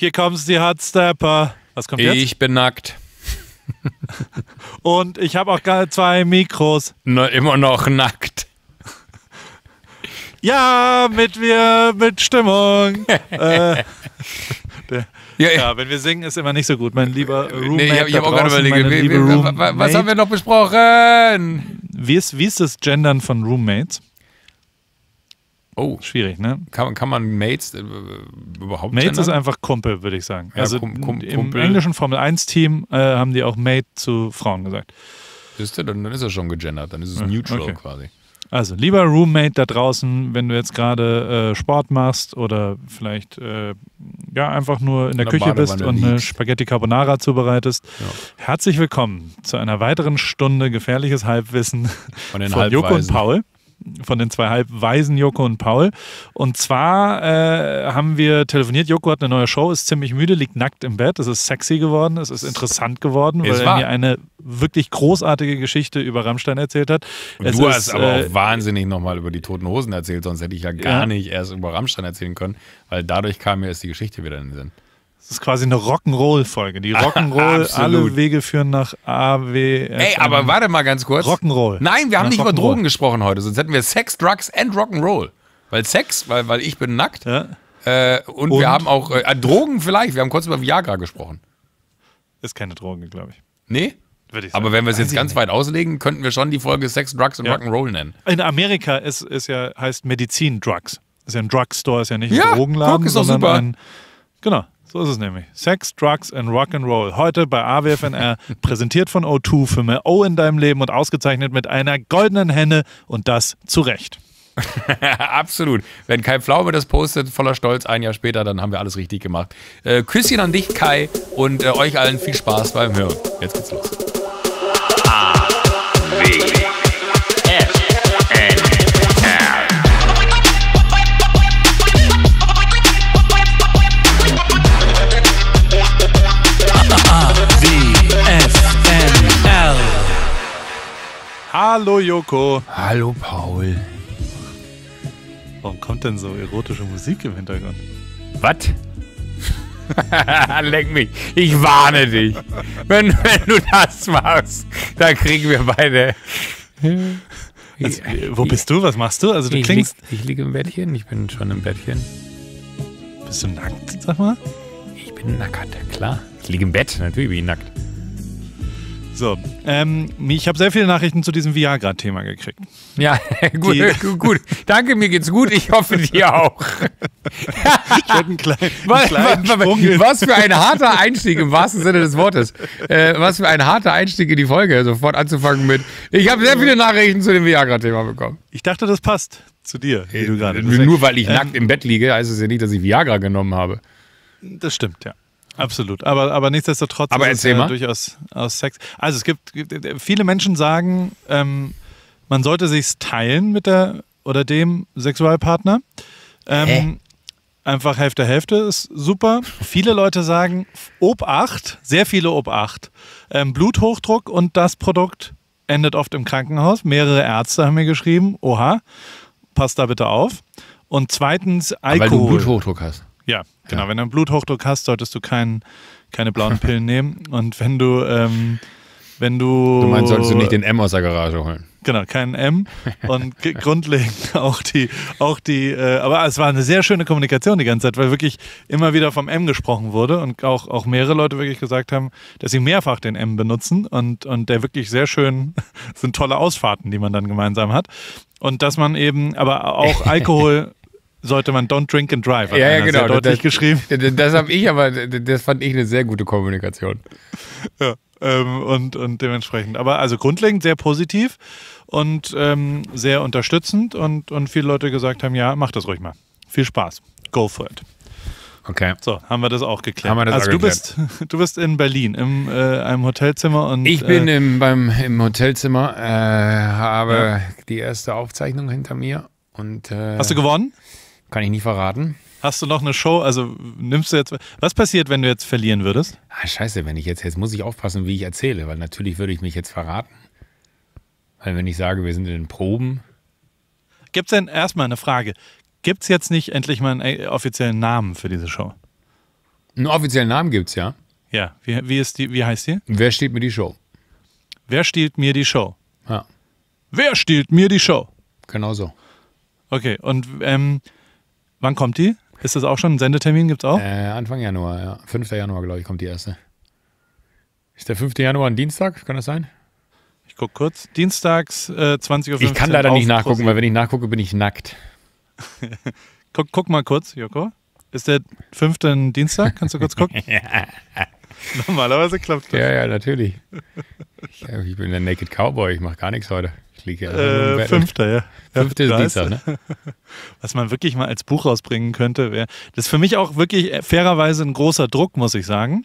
Hier kommt die Hard Stepper. Was kommt jetzt? Ich bin nackt. Und ich habe auch gerade zwei Mikros. Na, immer noch nackt. Ja, mit wir, mit Stimmung. äh, der, ja, ja, wenn wir singen, ist immer nicht so gut. Mein lieber Roommate nee, ich hab, ich hab auch gerade überlegt, was haben wir noch besprochen? Wie ist, wie ist das Gendern von Roommates? Oh. Schwierig, ne? Kann, kann man Mates äh, überhaupt Mates ändern? ist einfach Kumpel, würde ich sagen. Ja, also Kum Kum im Kumpel. englischen Formel-1-Team äh, haben die auch Mate zu Frauen gesagt. Siehst du, dann, ist er schon gegendert, dann ist es ja, neutral okay. quasi. Also, lieber Roommate da draußen, wenn du jetzt gerade äh, Sport machst oder vielleicht äh, ja einfach nur in, in der, der, Küche bist und eine Spaghetti Carbonara zubereitest, ja. herzlich willkommen zu einer weiteren Stunde gefährliches Halbwissen von, von Joko und Paul von den zwei Halbweisen Joko und Paul. Und zwar äh, haben wir telefoniert. Joko hat eine neue Show, ist ziemlich müde, liegt nackt im Bett. Es ist sexy geworden, es ist interessant geworden, weil er mir eine wirklich großartige Geschichte über Rammstein erzählt hat. Und es du ist, hast aber äh, auch wahnsinnig nochmal über die Toten Hosen erzählt, sonst hätte ich ja gar ja. nicht erst über Rammstein erzählen können, weil dadurch kam mir erst die Geschichte wieder in den Sinn. Das ist quasi eine Rock'n'Roll-Folge. Die Rock'n'Roll, alle Wege führen nach A, W. F, Ey, aber warte mal ganz kurz. Rock'n'Roll. Nein, wir haben nicht über Drogen gesprochen heute, sonst hätten wir Sex, Drugs and Rock'n'Roll. Weil Sex, weil, weil ich bin nackt. Ja. Äh, und, und, wir haben auch äh, Drogen vielleicht. Wir haben kurz über Viagra gesprochen. Ist keine Droge, glaube ich. Nee? Würde ich sagen. Aber wenn wir es jetzt ganz weit auslegen, könnten wir schon die Folge Sex, Drugs und ja. Rock'n'Roll nennen. In Amerika ist, ist ja, heißt Medizin Drugs. Ist ja ein Drugstore, ist ja nicht ein ja, Drogenladen. Guck, ist doch super. Ein, genau. So ist es nämlich. Sex, Drugs and Rock and Roll. Heute bei AWFNR, präsentiert von O2 für mehr O in deinem Leben und ausgezeichnet mit einer goldenen Henne und das zu Recht. Absolut. Wenn Kai Pflaume das postet, voller Stolz ein Jahr später, dann haben wir alles richtig gemacht. Äh, Küsschen an dich, Kai, und äh, euch allen viel Spaß beim Hören. Jetzt geht's los. Hallo Joko. Hallo Paul. Warum kommt denn so erotische Musik im Hintergrund? Was? Leck mich. Ich warne dich. Wenn, wenn du das machst, dann kriegen wir beide. Also, wo bist du? Was machst du? Also du ich klingst. Lieg, ich liege im Bettchen, ich bin schon im Bettchen. Bist du nackt, sag mal? Ich bin nackt, klar. Ich liege im Bett, natürlich bin ich nackt. So, ähm, ich habe sehr viele Nachrichten zu diesem Viagra-Thema gekriegt. Ja, gut, gut, gut. Danke, mir geht's gut. Ich hoffe dir auch. ich einen kleinen, was, kleinen was, was für ein harter Einstieg im wahrsten Sinne des Wortes. Äh, was für ein harter Einstieg in die Folge, sofort anzufangen mit. Ich habe sehr viele Nachrichten zu dem Viagra-Thema bekommen. Ich dachte, das passt zu dir, wie äh, du gerade. Nur weil ich ähm, nackt im Bett liege, heißt es ja nicht, dass ich Viagra genommen habe. Das stimmt, ja. Absolut. Aber, aber nichtsdestotrotz aber ist es ja durchaus aus Sex. Also es gibt, viele Menschen sagen, ähm, man sollte sich teilen mit der oder dem Sexualpartner. Ähm, einfach Hälfte, Hälfte ist super. Viele Leute sagen Obacht, sehr viele Obacht. Ähm, Bluthochdruck und das Produkt endet oft im Krankenhaus. Mehrere Ärzte haben mir geschrieben, oha, passt da bitte auf. Und zweitens Alkohol. Aber weil du Bluthochdruck hast. Ja, genau. Ja. Wenn du einen Bluthochdruck hast, solltest du kein, keine blauen Pillen nehmen. Und wenn du, ähm, wenn du. Du meinst, solltest du nicht den M aus der Garage holen. Genau, keinen M. Und grundlegend auch die, auch die, äh, aber es war eine sehr schöne Kommunikation die ganze Zeit, weil wirklich immer wieder vom M gesprochen wurde und auch, auch mehrere Leute wirklich gesagt haben, dass sie mehrfach den M benutzen und, und der wirklich sehr schön, sind tolle Ausfahrten, die man dann gemeinsam hat. Und dass man eben aber auch Alkohol sollte man Don't Drink and Drive. Ja, ja genau. deutlich das, geschrieben. Das, das habe ich, aber das fand ich eine sehr gute Kommunikation. Ja, ähm, und, und dementsprechend. Aber also grundlegend sehr positiv und ähm, sehr unterstützend und, und viele Leute gesagt haben, ja, mach das ruhig mal. Viel Spaß. Go for it. Okay. So, haben wir das auch geklärt. Das also auch du geklärt. bist du bist in Berlin im äh, einem Hotelzimmer und Ich bin äh, im beim im Hotelzimmer äh, habe ja. die erste Aufzeichnung hinter mir und äh, Hast du gewonnen? Kann ich nicht verraten. Hast du noch eine Show? Also nimmst du jetzt. Was passiert, wenn du jetzt verlieren würdest? Ah, scheiße, wenn ich jetzt. Jetzt muss ich aufpassen, wie ich erzähle, weil natürlich würde ich mich jetzt verraten. Weil wenn ich sage, wir sind in den Proben. Gibt es denn erstmal eine Frage? Gibt es jetzt nicht endlich mal einen äh, offiziellen Namen für diese Show? Einen offiziellen Namen gibt es, ja. Ja, wie, wie, ist die, wie heißt die? Wer stiehlt mir die Show? Wer stiehlt mir die Show? Ja. Wer stiehlt mir die Show? Genau so. Okay, und ähm, Wann kommt die? Ist das auch schon ein Sendetermin? Gibt es auch? Äh, Anfang Januar, ja. 5. Januar, glaube ich, kommt die erste. Ist der 5. Januar ein Dienstag? Kann das sein? Ich gucke kurz. Dienstags äh, 20.15 Uhr. Ich kann leider nicht nachgucken, Prosi. weil wenn ich nachgucke, bin ich nackt. guck, guck, mal kurz, Joko. Ist der 5. Dienstag? Kannst du kurz gucken? ja. Normalerweise klappt das. Ja, ja, natürlich. ich bin der Naked Cowboy. Ich mache gar nichts heute. Klicke. Äh, fünfter, ja. Fünfter ja, ist ne? Was man wirklich mal als Buch rausbringen könnte, wäre. Das ist für mich auch wirklich äh, fairerweise ein großer Druck, muss ich sagen.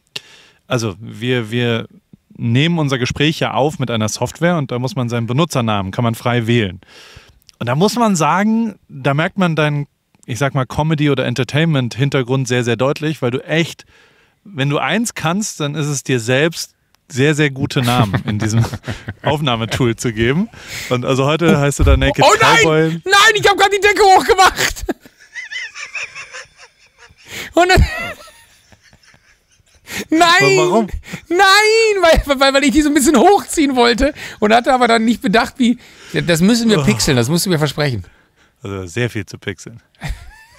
Also, wir, wir nehmen unser Gespräch ja auf mit einer Software und da muss man seinen Benutzernamen, kann man frei wählen. Und da muss man sagen, da merkt man deinen, ich sag mal, Comedy- oder Entertainment-Hintergrund sehr, sehr deutlich, weil du echt, wenn du eins kannst, dann ist es dir selbst sehr, sehr gute Namen in diesem Aufnahmetool zu geben. Und also heute heißt du da Naked oh, oh nein! Cowboy. Nein, ich habe gerade die Decke hochgemacht. Und Nein! Warum? Nein, weil, weil, weil ich die so ein bisschen hochziehen wollte und hatte aber dann nicht bedacht, wie. Das müssen wir oh. pixeln, das musst du mir versprechen. Also sehr viel zu pixeln.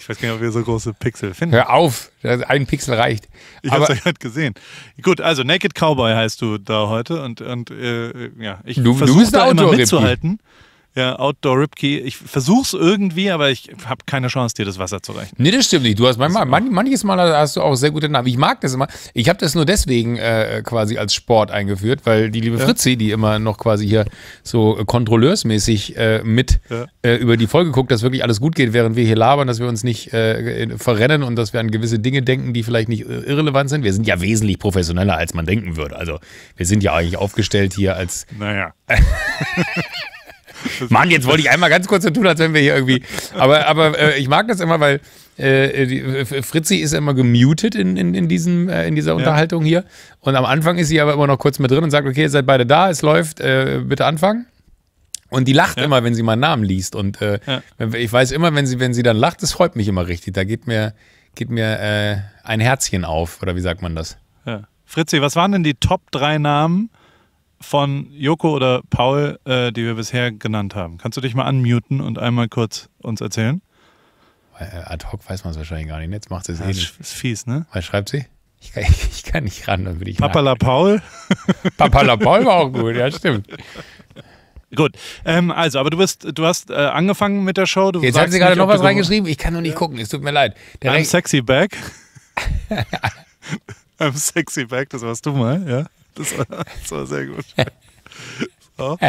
Ich weiß gar nicht, ob wir so große Pixel finden. Hör auf, ein Pixel reicht. Ich habe es ja gerade gesehen. Gut, also Naked Cowboy heißt du da heute und, und äh, ja, ich versuche da immer mitzuhalten. Rippen. Ja, Outdoor Ripkey. Ich versuch's irgendwie, aber ich habe keine Chance, dir das Wasser zu reichen. Nee, das stimmt nicht. Du hast manchmal, man, manches Mal hast du auch sehr gute Namen. Ich mag das immer. Ich habe das nur deswegen äh, quasi als Sport eingeführt, weil die liebe ja. Fritzi, die immer noch quasi hier so äh, kontrolleursmäßig äh, mit ja. äh, über die Folge guckt, dass wirklich alles gut geht, während wir hier labern, dass wir uns nicht äh, verrennen und dass wir an gewisse Dinge denken, die vielleicht nicht äh, irrelevant sind. Wir sind ja wesentlich professioneller, als man denken würde. Also wir sind ja eigentlich aufgestellt hier als. Naja. Mann, jetzt wollte ich einmal ganz kurz so tun, als wenn wir hier irgendwie. Aber, aber äh, ich mag das immer, weil äh, die, Fritzi ist immer gemutet in, in, in, diesem, äh, in dieser ja. Unterhaltung hier. Und am Anfang ist sie aber immer noch kurz mit drin und sagt: Okay, seid beide da, es läuft, äh, bitte anfangen. Und die lacht ja. immer, wenn sie meinen Namen liest. Und äh, ja. ich weiß immer, wenn sie, wenn sie dann lacht, das freut mich immer richtig. Da geht mir, geht mir äh, ein Herzchen auf, oder wie sagt man das? Fritzi, was waren denn die Top 3 Namen? von Joko oder Paul, äh, die wir bisher genannt haben. Kannst du dich mal unmuten und einmal kurz uns erzählen? Äh, ad hoc weiß man es wahrscheinlich gar nicht. Jetzt macht es eh nicht. Das Ist fies, ne? Was schreibt sie? Ich kann, ich, ich kann nicht ran, dann würde ich. Papala nachdenken. Paul? Papala Paul war auch gut, ja, stimmt. Gut, ähm, also, aber du bist, du hast äh, angefangen mit der Show. Jetzt haben sie gerade noch was reingeschrieben. Ich kann nur nicht ja. gucken. Es tut mir leid. Der I'm sexy back. I'm sexy back. Das warst du mal, ja. Das war, das war sehr gut. So.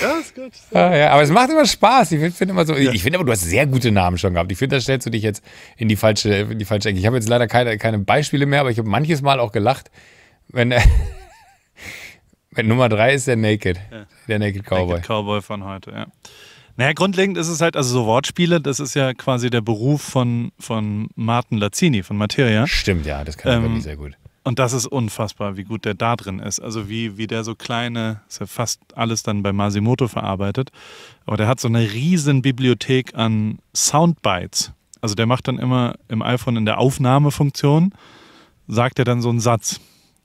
Ja, ist gut. Ah, ja, aber es macht immer Spaß. Ich finde find immer so, ja. ich finde aber, du hast sehr gute Namen schon gehabt. Ich finde, da stellst du dich jetzt in die falsche, in die falsche Ecke. Ich habe jetzt leider keine, keine Beispiele mehr, aber ich habe manches Mal auch gelacht, wenn, wenn Nummer drei ist der Naked. Ja. Der Naked Cowboy. Naked Cowboy von heute, ja. Naja, grundlegend ist es halt, also so Wortspiele, das ist ja quasi der Beruf von, von Martin Lazzini, von Materia. Stimmt, ja, das kann ich ähm, wirklich sehr gut. Und das ist unfassbar, wie gut der da drin ist. Also wie, wie der so kleine, ist ja fast alles dann bei Masimoto verarbeitet. Aber der hat so eine riesen Bibliothek an Soundbites. Also der macht dann immer im iPhone in der Aufnahmefunktion, sagt er dann so einen Satz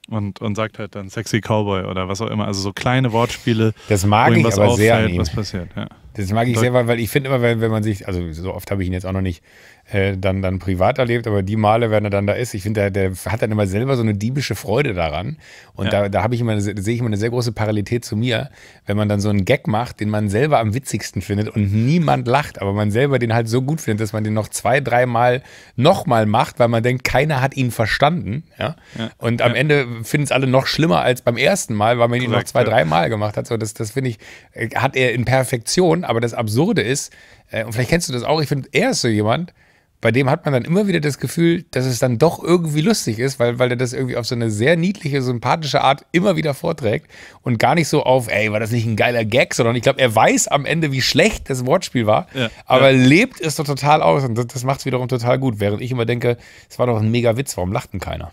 und, und sagt halt dann sexy Cowboy oder was auch immer. Also so kleine Wortspiele. Das mag ich aber auffällt, sehr an ihm. was passiert. Ja. Das mag ich selber, weil ich finde immer, wenn, wenn man sich, also so oft habe ich ihn jetzt auch noch nicht äh, dann, dann privat erlebt, aber die Male, wenn er dann da ist, ich finde, der, der, hat dann immer selber so eine diebische Freude daran. Und ja. da, da habe sehe ich immer eine sehr große Parallelität zu mir, wenn man dann so einen Gag macht, den man selber am witzigsten findet und niemand lacht, aber man selber den halt so gut findet, dass man den noch zwei, dreimal nochmal macht, weil man denkt, keiner hat ihn verstanden. Ja? ja. Und am ja. Ende finden es alle noch schlimmer als beim ersten Mal, weil man ihn Korrekt. noch zwei, dreimal gemacht hat. So, das das finde ich, äh, hat er in Perfektion aber das Absurde ist, äh, und vielleicht kennst du das auch, ich finde, er ist so jemand, bei dem hat man dann immer wieder das Gefühl, dass es dann doch irgendwie lustig ist, weil, weil er das irgendwie auf so eine sehr niedliche, sympathische Art immer wieder vorträgt und gar nicht so auf, ey, war das nicht ein geiler Gag, sondern ich glaube, er weiß am Ende, wie schlecht das Wortspiel war, ja, aber ja. lebt es doch total aus und das, das macht es wiederum total gut, während ich immer denke, es war doch ein mega Witz, warum denn keiner?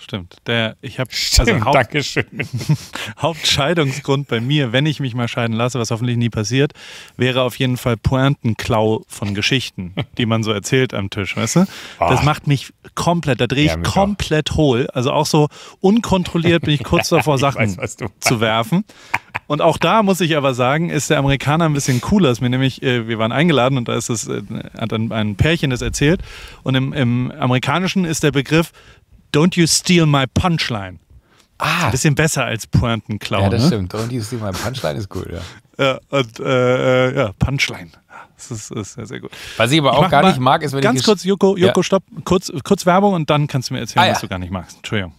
Stimmt. Der, ich habe also Haupt, Dankeschön. Hauptscheidungsgrund bei mir, wenn ich mich mal scheiden lasse, was hoffentlich nie passiert, wäre auf jeden Fall Pointenklau von Geschichten, die man so erzählt am Tisch, weißt du? Das ah. macht mich komplett, da drehe ich ja, komplett auch. hohl. Also auch so unkontrolliert bin ich kurz davor, ich Sachen weiß, zu werfen. Und auch da muss ich aber sagen, ist der Amerikaner ein bisschen cooler. Ist mir nämlich, äh, wir waren eingeladen und da ist es, äh, hat ein, ein Pärchen das erzählt. Und im, im Amerikanischen ist der Begriff Don't you steal my punchline. Ah. Ein bisschen besser als Pointen klauen. Ja, das ne? stimmt. Don't you steal my punchline ist cool, ja. Ja, und, äh, ja, Punchline. Das ist, ist sehr, sehr gut. Was ich aber auch ich gar nicht mag, ist, wenn ganz ich. Ganz kurz, Joko, Joko ja. stopp. Kurz, kurz Werbung und dann kannst du mir erzählen, ah, ja. was du gar nicht magst. Entschuldigung.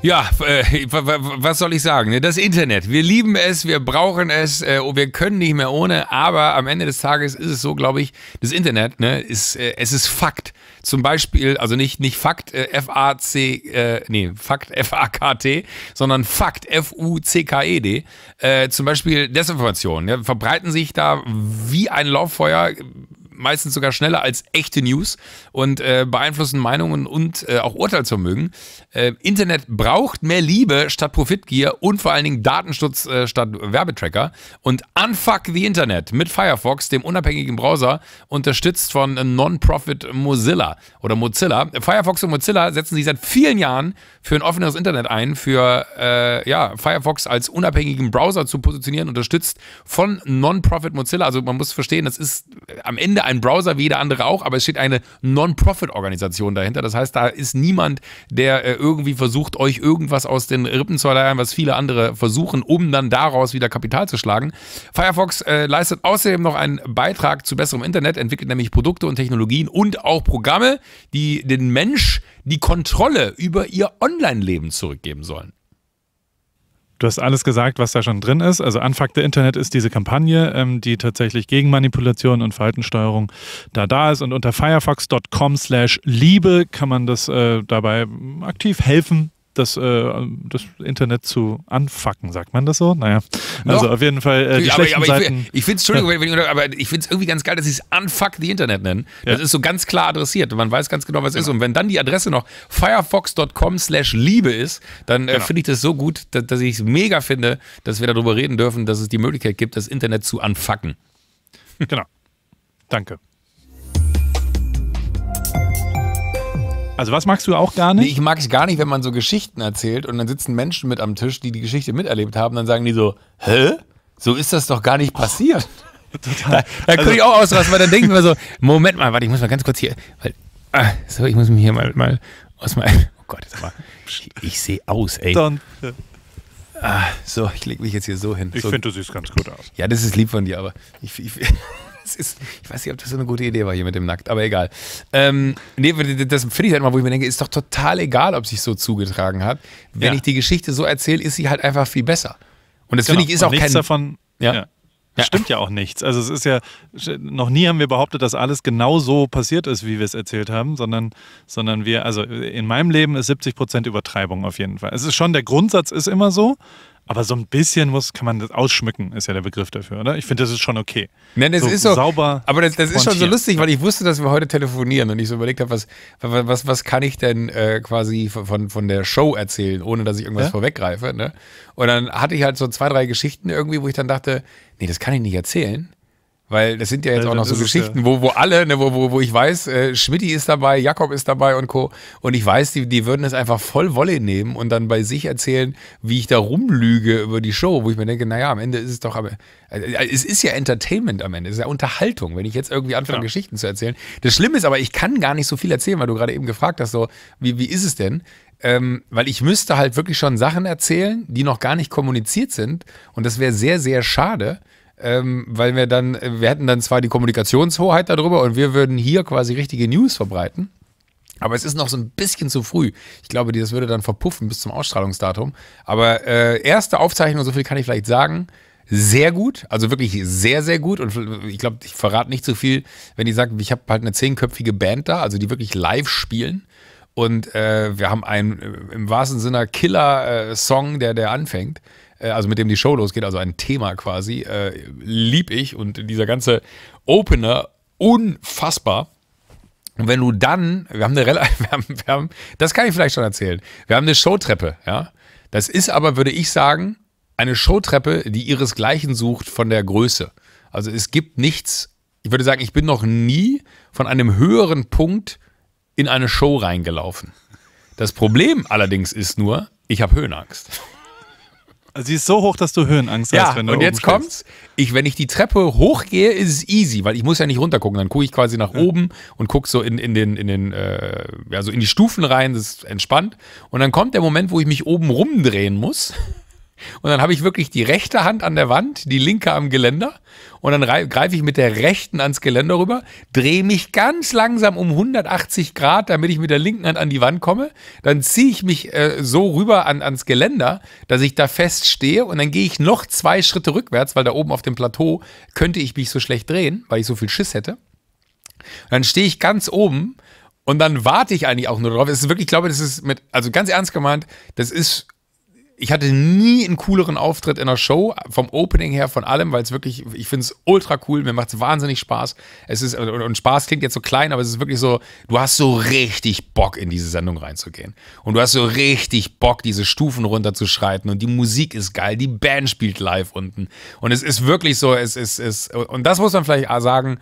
Ja, äh, was soll ich sagen? Ne? Das Internet. Wir lieben es, wir brauchen es, äh, wir können nicht mehr ohne, aber am Ende des Tages ist es so, glaube ich, das Internet, ne, ist, äh, es ist Fakt. Zum Beispiel, also nicht, nicht Fakt, äh, F-A-C, äh, nee, Fakt, F-A-K-T, sondern Fakt, F-U-C-K-E-D. Äh, zum Beispiel Desinformationen Ne, verbreiten sich da wie ein Lauffeuer meistens sogar schneller als echte News und äh, beeinflussen Meinungen und äh, auch Urteilsvermögen. Äh, Internet braucht mehr Liebe statt Profitgier und vor allen Dingen Datenschutz äh, statt Werbetracker. Und Unfuck the Internet mit Firefox, dem unabhängigen Browser, unterstützt von Non-Profit Mozilla oder Mozilla. Firefox und Mozilla setzen sich seit vielen Jahren für ein offeneres Internet ein, für äh, ja, Firefox als unabhängigen Browser zu positionieren, unterstützt von Non-Profit Mozilla. Also man muss verstehen, das ist äh, am Ende ein Browser wie jeder andere auch, aber es steht eine Non-Profit-Organisation dahinter. Das heißt, da ist niemand, der äh, irgendwie versucht, euch irgendwas aus den Rippen zu erleihen, was viele andere versuchen, um dann daraus wieder Kapital zu schlagen. Firefox äh, leistet außerdem noch einen Beitrag zu besserem Internet, entwickelt nämlich Produkte und Technologien und auch Programme, die den Mensch die Kontrolle über ihr Online-Leben zurückgeben sollen. Du hast alles gesagt, was da schon drin ist. Also Anfakt der Internet ist diese Kampagne, ähm, die tatsächlich gegen Manipulation und Verhaltenssteuerung da da ist. Und unter firefox.com slash Liebe kann man das äh, dabei aktiv helfen, das, äh, das Internet zu anfacken, sagt man das so? Naja, also Doch. auf jeden Fall äh, die aber, schlechten aber ich, Seiten. Ich finde es, Entschuldigung, ja. aber ich finde es irgendwie ganz geil, dass sie es Unfuck the Internet nennen. Das ja. ist so ganz klar adressiert und man weiß ganz genau, was genau. ist. Und wenn dann die Adresse noch firefox.com slash Liebe ist, dann äh, genau. finde ich das so gut, dass, dass ich es mega finde, dass wir darüber reden dürfen, dass es die Möglichkeit gibt, das Internet zu anfacken. Genau. Danke. Also was magst du auch gar nicht? Nee, ich mag es gar nicht, wenn man so Geschichten erzählt und dann sitzen Menschen mit am Tisch, die die Geschichte miterlebt haben, dann sagen die so, hä? So ist das doch gar nicht passiert. total. Da, da also könnte ich auch ausrasten, weil dann denken wir so, Moment mal, warte, ich muss mal ganz kurz hier, weil, ah, so, ich muss mich hier mal, mal aus meinem, oh Gott, jetzt mal, ich, ich sehe aus, ey. Dann, ah, so, ich lege mich jetzt hier so hin. Ich so. finde, du siehst ganz gut aus. Ja, das ist lieb von dir, aber ich, ich Das ist, ich weiß nicht, ob das so eine gute Idee war hier mit dem Nackt, aber egal. Ähm, nee, das finde ich halt immer, wo ich mir denke, ist doch total egal, ob sich so zugetragen hat. Wenn ja. ich die Geschichte so erzähle, ist sie halt einfach viel besser. Und das genau. finde ich ist Und auch nichts kein. Davon, ja. ja. Ja. Stimmt ja auch nichts. Also es ist ja, noch nie haben wir behauptet, dass alles genau so passiert ist, wie wir es erzählt haben, sondern, sondern wir, also in meinem Leben ist 70 Prozent Übertreibung auf jeden Fall. Es ist schon, der Grundsatz ist immer so, aber so ein bisschen muss, kann man das ausschmücken, ist ja der Begriff dafür, oder? Ich finde, das ist schon okay. Nein, das so ist so sauber. Aber das, das ist schon so lustig, weil ich wusste, dass wir heute telefonieren und ich so überlegt habe, was, was, was kann ich denn äh, quasi von, von der Show erzählen, ohne dass ich irgendwas ja? vorweggreife. Ne? Und dann hatte ich halt so zwei, drei Geschichten irgendwie, wo ich dann dachte, nee, das kann ich nicht erzählen. Weil das sind ja jetzt ja, auch noch so Geschichten, ja. wo, wo alle, ne, wo, wo, wo ich weiß, äh, Schmidti ist dabei, Jakob ist dabei und Co. Und ich weiß, die, die würden es einfach voll Wolle nehmen und dann bei sich erzählen, wie ich da rumlüge über die Show, wo ich mir denke, naja, am Ende ist es doch, aber äh, es ist ja Entertainment am Ende, es ist ja Unterhaltung, wenn ich jetzt irgendwie anfange, ja. Genau. Geschichten zu erzählen. Das Schlimme ist aber, ich kann gar nicht so viel erzählen, weil du gerade eben gefragt hast, so, wie, wie ist es denn? Ähm, weil ich müsste halt wirklich schon Sachen erzählen, die noch gar nicht kommuniziert sind. Und das wäre sehr, sehr schade, ähm, weil wir dann, äh, wir hätten dann zwar die Kommunikationshoheit darüber und wir würden hier quasi richtige News verbreiten. Aber es ist noch so ein bisschen zu früh. Ich glaube, das würde dann verpuffen bis zum Ausstrahlungsdatum. Aber äh, erste Aufzeichnung, so viel kann ich vielleicht sagen, sehr gut. Also wirklich sehr, sehr gut. Und ich glaube, ich verrate nicht zu so viel, wenn ich sage, ich habe halt eine zehnköpfige Band da, also die wirklich live spielen. Und äh, wir haben einen äh, im wahrsten Sinne Killer-Song, äh, der, der anfängt äh, also mit dem die Show losgeht, also ein Thema quasi, äh, lieb ich und dieser ganze Opener unfassbar. Und wenn du dann, wir haben eine relativ, wir haben, wir haben, das kann ich vielleicht schon erzählen, wir haben eine Showtreppe, ja. Das ist aber, würde ich sagen, eine Showtreppe, die ihresgleichen sucht von der Größe. Also es gibt nichts, ich würde sagen, ich bin noch nie von einem höheren Punkt in eine Show reingelaufen. Das Problem allerdings ist nur, ich habe Höhenangst. Also sie ist so hoch, dass du Höhenangst ja, hast, wenn du Und jetzt kommt's. Ich, wenn ich die Treppe hochgehe, ist es easy, weil ich muss ja nicht runtergucken. Dann gucke ich quasi nach ja. oben und gucke so in, in den, in den, äh, also in die Stufen rein, das ist entspannt. Und dann kommt der Moment, wo ich mich oben rumdrehen muss. Und dann habe ich wirklich die rechte Hand an der Wand, die linke am Geländer. Und dann greife ich mit der rechten ans Geländer rüber, drehe mich ganz langsam um 180 Grad, damit ich mit der linken Hand an die Wand komme. Dann ziehe ich mich äh, so rüber an, ans Geländer, dass ich da feststehe. Und dann gehe ich noch zwei Schritte rückwärts, weil da oben auf dem Plateau könnte ich mich so schlecht drehen, weil ich so viel Schiss hätte. Und dann stehe ich ganz oben und dann warte ich eigentlich auch nur drauf. Es ist wirklich, ich glaube, das ist mit, also ganz ernst gemeint, das ist ich hatte nie einen cooleren Auftritt in einer Show, vom Opening her, von allem, weil es wirklich, ich finde es ultra cool, mir macht es wahnsinnig Spaß. Es ist, und Spaß klingt jetzt so klein, aber es ist wirklich so, du hast so richtig Bock, in diese Sendung reinzugehen. Und du hast so richtig Bock, diese Stufen runterzuschreiten. Und die Musik ist geil, die Band spielt live unten. Und es ist wirklich so, es ist, es, und das muss man vielleicht sagen,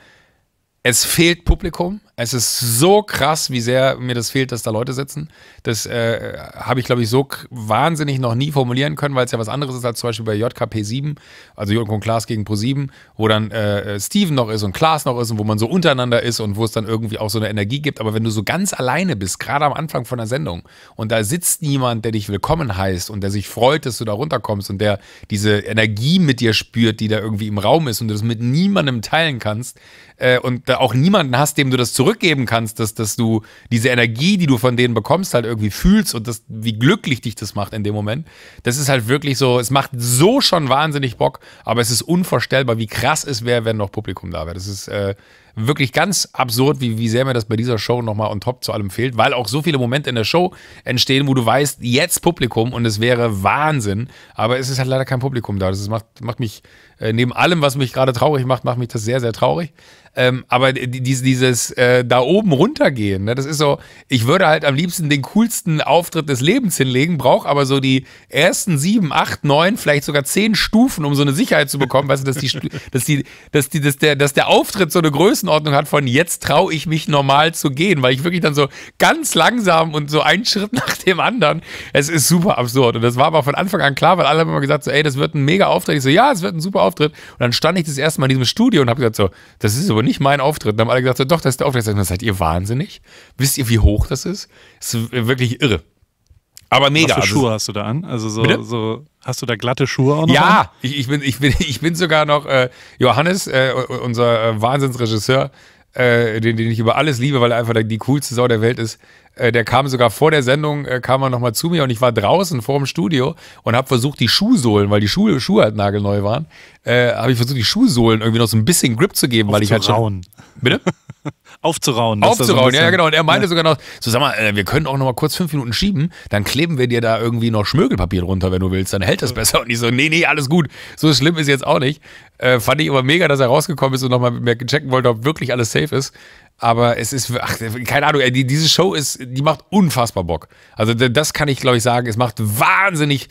es fehlt Publikum. Es ist so krass, wie sehr mir das fehlt, dass da Leute sitzen. Das äh, habe ich, glaube ich, so wahnsinnig noch nie formulieren können, weil es ja was anderes ist als zum Beispiel bei JKP7, also Jürgen und Klaas gegen Pro7, wo dann äh, äh, Steven noch ist und Klaas noch ist und wo man so untereinander ist und wo es dann irgendwie auch so eine Energie gibt. Aber wenn du so ganz alleine bist, gerade am Anfang von der Sendung und da sitzt niemand, der dich willkommen heißt und der sich freut, dass du da runterkommst und der diese Energie mit dir spürt, die da irgendwie im Raum ist und du das mit niemandem teilen kannst, äh, und auch niemanden hast, dem du das zurückgeben kannst, dass, dass du diese Energie, die du von denen bekommst, halt irgendwie fühlst und das, wie glücklich dich das macht in dem Moment. Das ist halt wirklich so, es macht so schon wahnsinnig Bock, aber es ist unvorstellbar, wie krass es wäre, wenn noch Publikum da wäre. Das ist äh, wirklich ganz absurd, wie, wie sehr mir das bei dieser Show nochmal on top zu allem fehlt, weil auch so viele Momente in der Show entstehen, wo du weißt, jetzt Publikum und es wäre Wahnsinn, aber es ist halt leider kein Publikum da. Das macht, macht mich, äh, neben allem, was mich gerade traurig macht, macht mich das sehr, sehr traurig. Ähm, aber dieses, dieses äh, da oben runtergehen, ne, das ist so, ich würde halt am liebsten den coolsten Auftritt des Lebens hinlegen, brauche aber so die ersten sieben, acht, neun, vielleicht sogar zehn Stufen, um so eine Sicherheit zu bekommen, weißt du, dass, die, dass, die, dass, die, dass, der, dass der Auftritt so eine Größenordnung hat von jetzt traue ich mich normal zu gehen, weil ich wirklich dann so ganz langsam und so einen Schritt nach dem anderen, es ist super absurd. Und das war aber von Anfang an klar, weil alle haben immer gesagt, so, ey, das wird ein mega Auftritt. Ich so, ja, es wird ein super Auftritt. Und dann stand ich das erste Mal in diesem Studio und habe gesagt, so, das ist so nicht mein Auftritt. Und haben alle gesagt, so, doch, das ist der Auftritt. Dann seid ihr wahnsinnig? Wisst ihr, wie hoch das ist? Das ist wirklich irre. Aber mega. Was für also Schuhe hast du da an? Also so, so, hast du da glatte Schuhe auch noch? Ja, an? Ich, ich, bin, ich, bin, ich bin sogar noch äh, Johannes, äh, unser äh, Wahnsinnsregisseur, äh, den, den ich über alles liebe, weil er einfach die coolste Sau der Welt ist, äh, der kam sogar vor der Sendung, äh, kam er nochmal zu mir und ich war draußen vor dem Studio und habe versucht, die Schuhsohlen, weil die Schuhe, Schuhe halt nagelneu waren, äh, habe ich versucht, die Schuhsohlen irgendwie noch so ein bisschen Grip zu geben, weil ich halt schon. Bitte? aufzurauen. Aufzurauen, ja, genau. Und er meinte ja. sogar noch, so sag mal, äh, wir können auch noch mal kurz fünf Minuten schieben, dann kleben wir dir da irgendwie noch Schmögelpapier drunter, wenn du willst, dann hält das besser. Und ich so, nee, nee, alles gut. So schlimm ist jetzt auch nicht. Äh, fand ich aber mega, dass er rausgekommen ist und nochmal mehr checken wollte, ob wirklich alles safe ist. Aber es ist, ach, keine Ahnung, die, diese Show ist, die macht unfassbar Bock. Also das kann ich, glaube ich, sagen. Es macht wahnsinnig,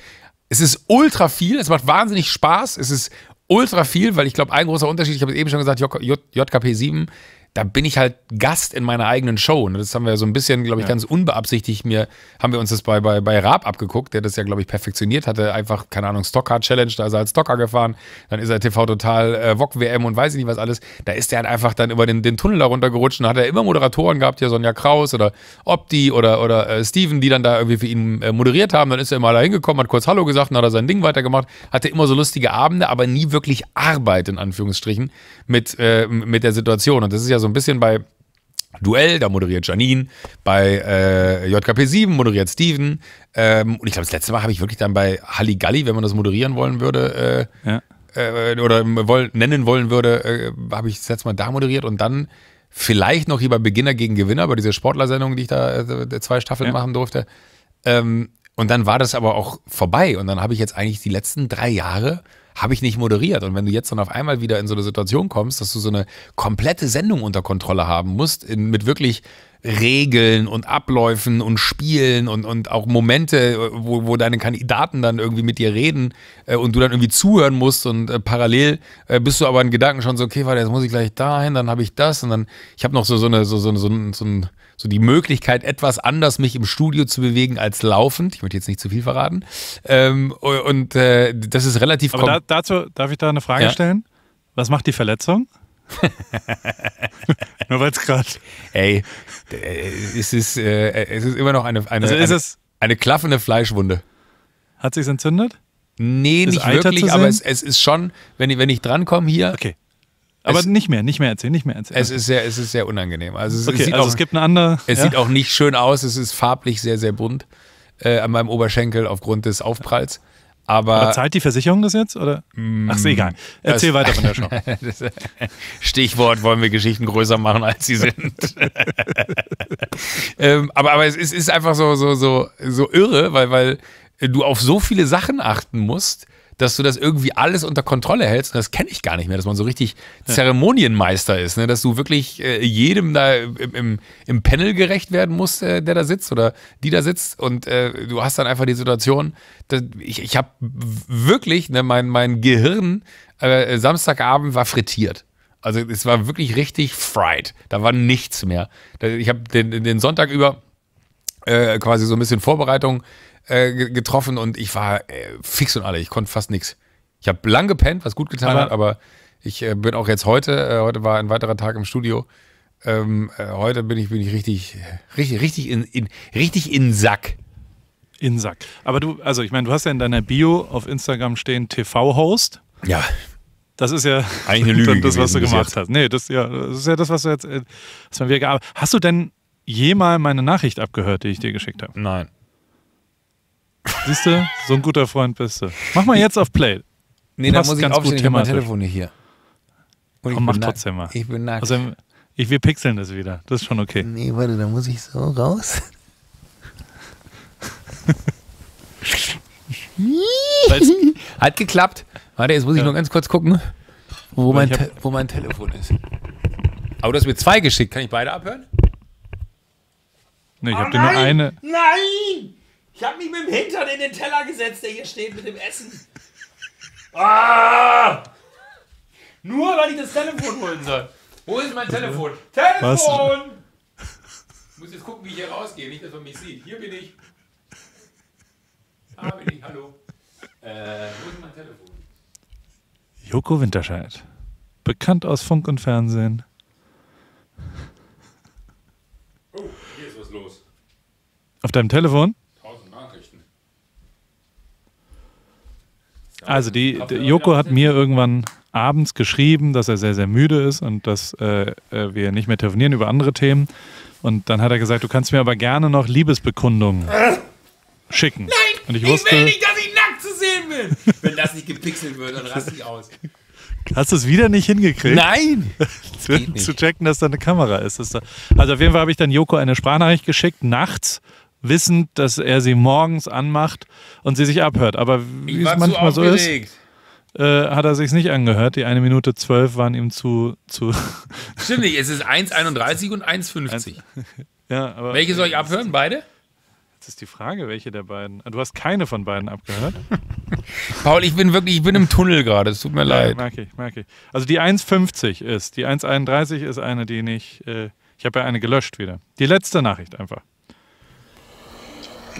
es ist ultra viel, es macht wahnsinnig Spaß, es ist ultra viel, weil ich glaube, ein großer Unterschied, ich habe es eben schon gesagt, JKP 7, da bin ich halt Gast in meiner eigenen Show. Und das haben wir so ein bisschen, glaube ich, ja. ganz unbeabsichtigt mir, haben wir uns das bei, bei, bei Raab abgeguckt, der das ja, glaube ich, perfektioniert hatte. Einfach, keine Ahnung, Stockcar Challenge, da ist er als Stocker gefahren, dann ist er TV Total, äh, VOG WM und weiß ich nicht was alles. Da ist er halt einfach dann über den, den Tunnel da runtergerutscht und hat er immer Moderatoren gehabt, ja Sonja Kraus oder Opti oder, oder äh, Steven, die dann da irgendwie für ihn äh, moderiert haben. Dann ist er immer da hingekommen, hat kurz Hallo gesagt, dann hat er sein Ding weitergemacht, hatte immer so lustige Abende, aber nie wirklich Arbeit, in Anführungsstrichen, mit, äh, mit der Situation. Und das ist ja so so ein bisschen bei Duell, da moderiert Janine, bei äh, JKP 7 moderiert Steven. Ähm, und ich glaube, das letzte Mal habe ich wirklich dann bei Halligalli, wenn man das moderieren wollen würde, äh, ja. äh, oder woll, nennen wollen würde, äh, habe ich das letzte Mal da moderiert und dann vielleicht noch hier bei Beginner gegen Gewinner, bei dieser Sportlersendung, die ich da äh, zwei Staffeln ja. machen durfte. Ähm, und dann war das aber auch vorbei. Und dann habe ich jetzt eigentlich die letzten drei Jahre habe ich nicht moderiert. Und wenn du jetzt dann auf einmal wieder in so eine Situation kommst, dass du so eine komplette Sendung unter Kontrolle haben musst, in, mit wirklich Regeln und Abläufen und Spielen und, und auch Momente, äh, wo, wo deine Kandidaten dann irgendwie mit dir reden äh, und du dann irgendwie zuhören musst und äh, parallel äh, bist du aber in Gedanken schon so, okay, warte, jetzt muss ich gleich dahin, dann habe ich das und dann, ich habe noch so, so, eine, so, so, so, so ein so die Möglichkeit, etwas anders mich im Studio zu bewegen als laufend. Ich möchte jetzt nicht zu viel verraten. Ähm, und äh, das ist relativ. Aber da, dazu darf ich da eine Frage ja? stellen? Was macht die Verletzung? Nur weil es gerade. Ey, äh, es ist, äh, es ist immer noch eine, eine, also eine, eine klaffende Fleischwunde. Hat sich's entzündet? Nee, ist nicht Eiter wirklich, aber es, es, ist schon, wenn ich, wenn ich drankomme hier, okay. Aber es, nicht mehr, nicht mehr erzählen, nicht mehr erzählen. Es ist sehr, es ist sehr unangenehm. Also es, okay, sieht also auch, es gibt eine andere. Es ja. sieht auch nicht schön aus, es ist farblich sehr, sehr bunt äh, an meinem Oberschenkel aufgrund des Aufpralls. Aber, Aber, zahlt die Versicherung das jetzt? Oder? Mm, Ach, ist egal. Erzähl das, weiter von der Show. Stichwort, wollen wir Geschichten größer machen, als sie sind. ähm, aber, aber es ist, ist einfach so, so, so, so irre, weil, weil du auf so viele Sachen achten musst, dass du das irgendwie alles unter Kontrolle hältst. Und das kenne ich gar nicht mehr, dass man so richtig Zeremonienmeister ist, ne? dass du wirklich äh, jedem da im, im, im, Panel gerecht werden musst, äh, der da sitzt oder die da sitzt. Und äh, du hast dann einfach die Situation, ich, ich habe wirklich, ne, mein, mein Gehirn äh, Samstagabend war frittiert. Also es war wirklich richtig fried. Da war nichts mehr. Ich habe den, den Sonntag über äh, quasi so ein bisschen Vorbereitung äh, getroffen und ich war äh, fix und alle. Ich konnte fast nichts. Ich habe lang gepennt, was gut getan aber hat, aber ich äh, bin auch jetzt heute, äh, heute war ein weiterer Tag im Studio. Ähm, äh, heute bin ich, bin ich richtig, richtig, richtig in, in, richtig in Sack. In Sack. Aber du, also ich meine, du hast ja in deiner Bio auf Instagram stehen TV-Host. Ja. Das ist ja Eine Lüge das, was du gemacht jetzt. hast. Nee, das, ja, das ist ja das, was du jetzt. Das haben Hast du denn jemals meine Nachricht abgehört, die ich dir geschickt habe? Nein. Siehst du, so ein guter Freund bist du. Mach mal jetzt auf Play. Nee, da muss ich ganz aufstehen, ich habe mein Telefon hier. Und Komm, mach trotzdem mal. Ich bin nackt. Also, ich, wir pixeln das wieder, das ist schon okay. Nee, warte, da muss ich so raus. Hat geklappt. Warte, jetzt muss ich ja. nur ganz kurz gucken, wo mein, wo mein Telefon ist. Aber du hast mir zwei geschickt. Kann ich beide abhören? Nee, ich oh, habe dir nur eine. Nein! Ich hab mich mit dem Hintern in den Teller gesetzt, der hier steht mit dem Essen. Ah! Nur weil ich das Telefon holen soll. Wo ist mein Telefon? Telefon! Was? Ich muss jetzt gucken, wie ich hier rausgehe, nicht, dass man mich sieht. Hier bin ich. Da bin ich, hallo. Äh, wo ist mein Telefon? Joko Winterscheid. Bekannt aus Funk und Fernsehen. Oh, hier ist was los. Auf deinem Telefon? Also die, Joko hat mir irgendwann abends geschrieben, dass er sehr, sehr müde ist und dass äh, äh, wir nicht mehr telefonieren über andere Themen. Und dann hat er gesagt, du kannst mir aber gerne noch Liebesbekundungen schicken. Nein, und ich, ich will nicht, dass ich nackt zu sehen bin. Wenn das nicht gepixelt wird, dann raste ich aus. Hast du es wieder nicht hingekriegt? Nein! zu, nicht. zu, checken, dass da eine Kamera ist. also auf jeden Fall habe ich dann Joko eine Sprachnachricht geschickt, nachts, wissend, dass er sie morgens anmacht und sie sich abhört. Aber wie es manchmal so ist, äh, hat er sich nicht angehört. Die eine Minute zwölf waren ihm zu. zu Stimmt nicht, es ist 1,31 und 1,50. ja, Welche soll ich abhören? Beide? Jetzt ist die Frage, welche der beiden. Ah, du hast keine von beiden abgehört. Paul, ich bin wirklich, ich bin im Tunnel gerade, es tut mir ja, leid. Merke ich, merke ich. Also die 1,50 ist, die 1,31 ist eine, die nicht. Äh, ich habe ja eine gelöscht wieder. Die letzte Nachricht einfach.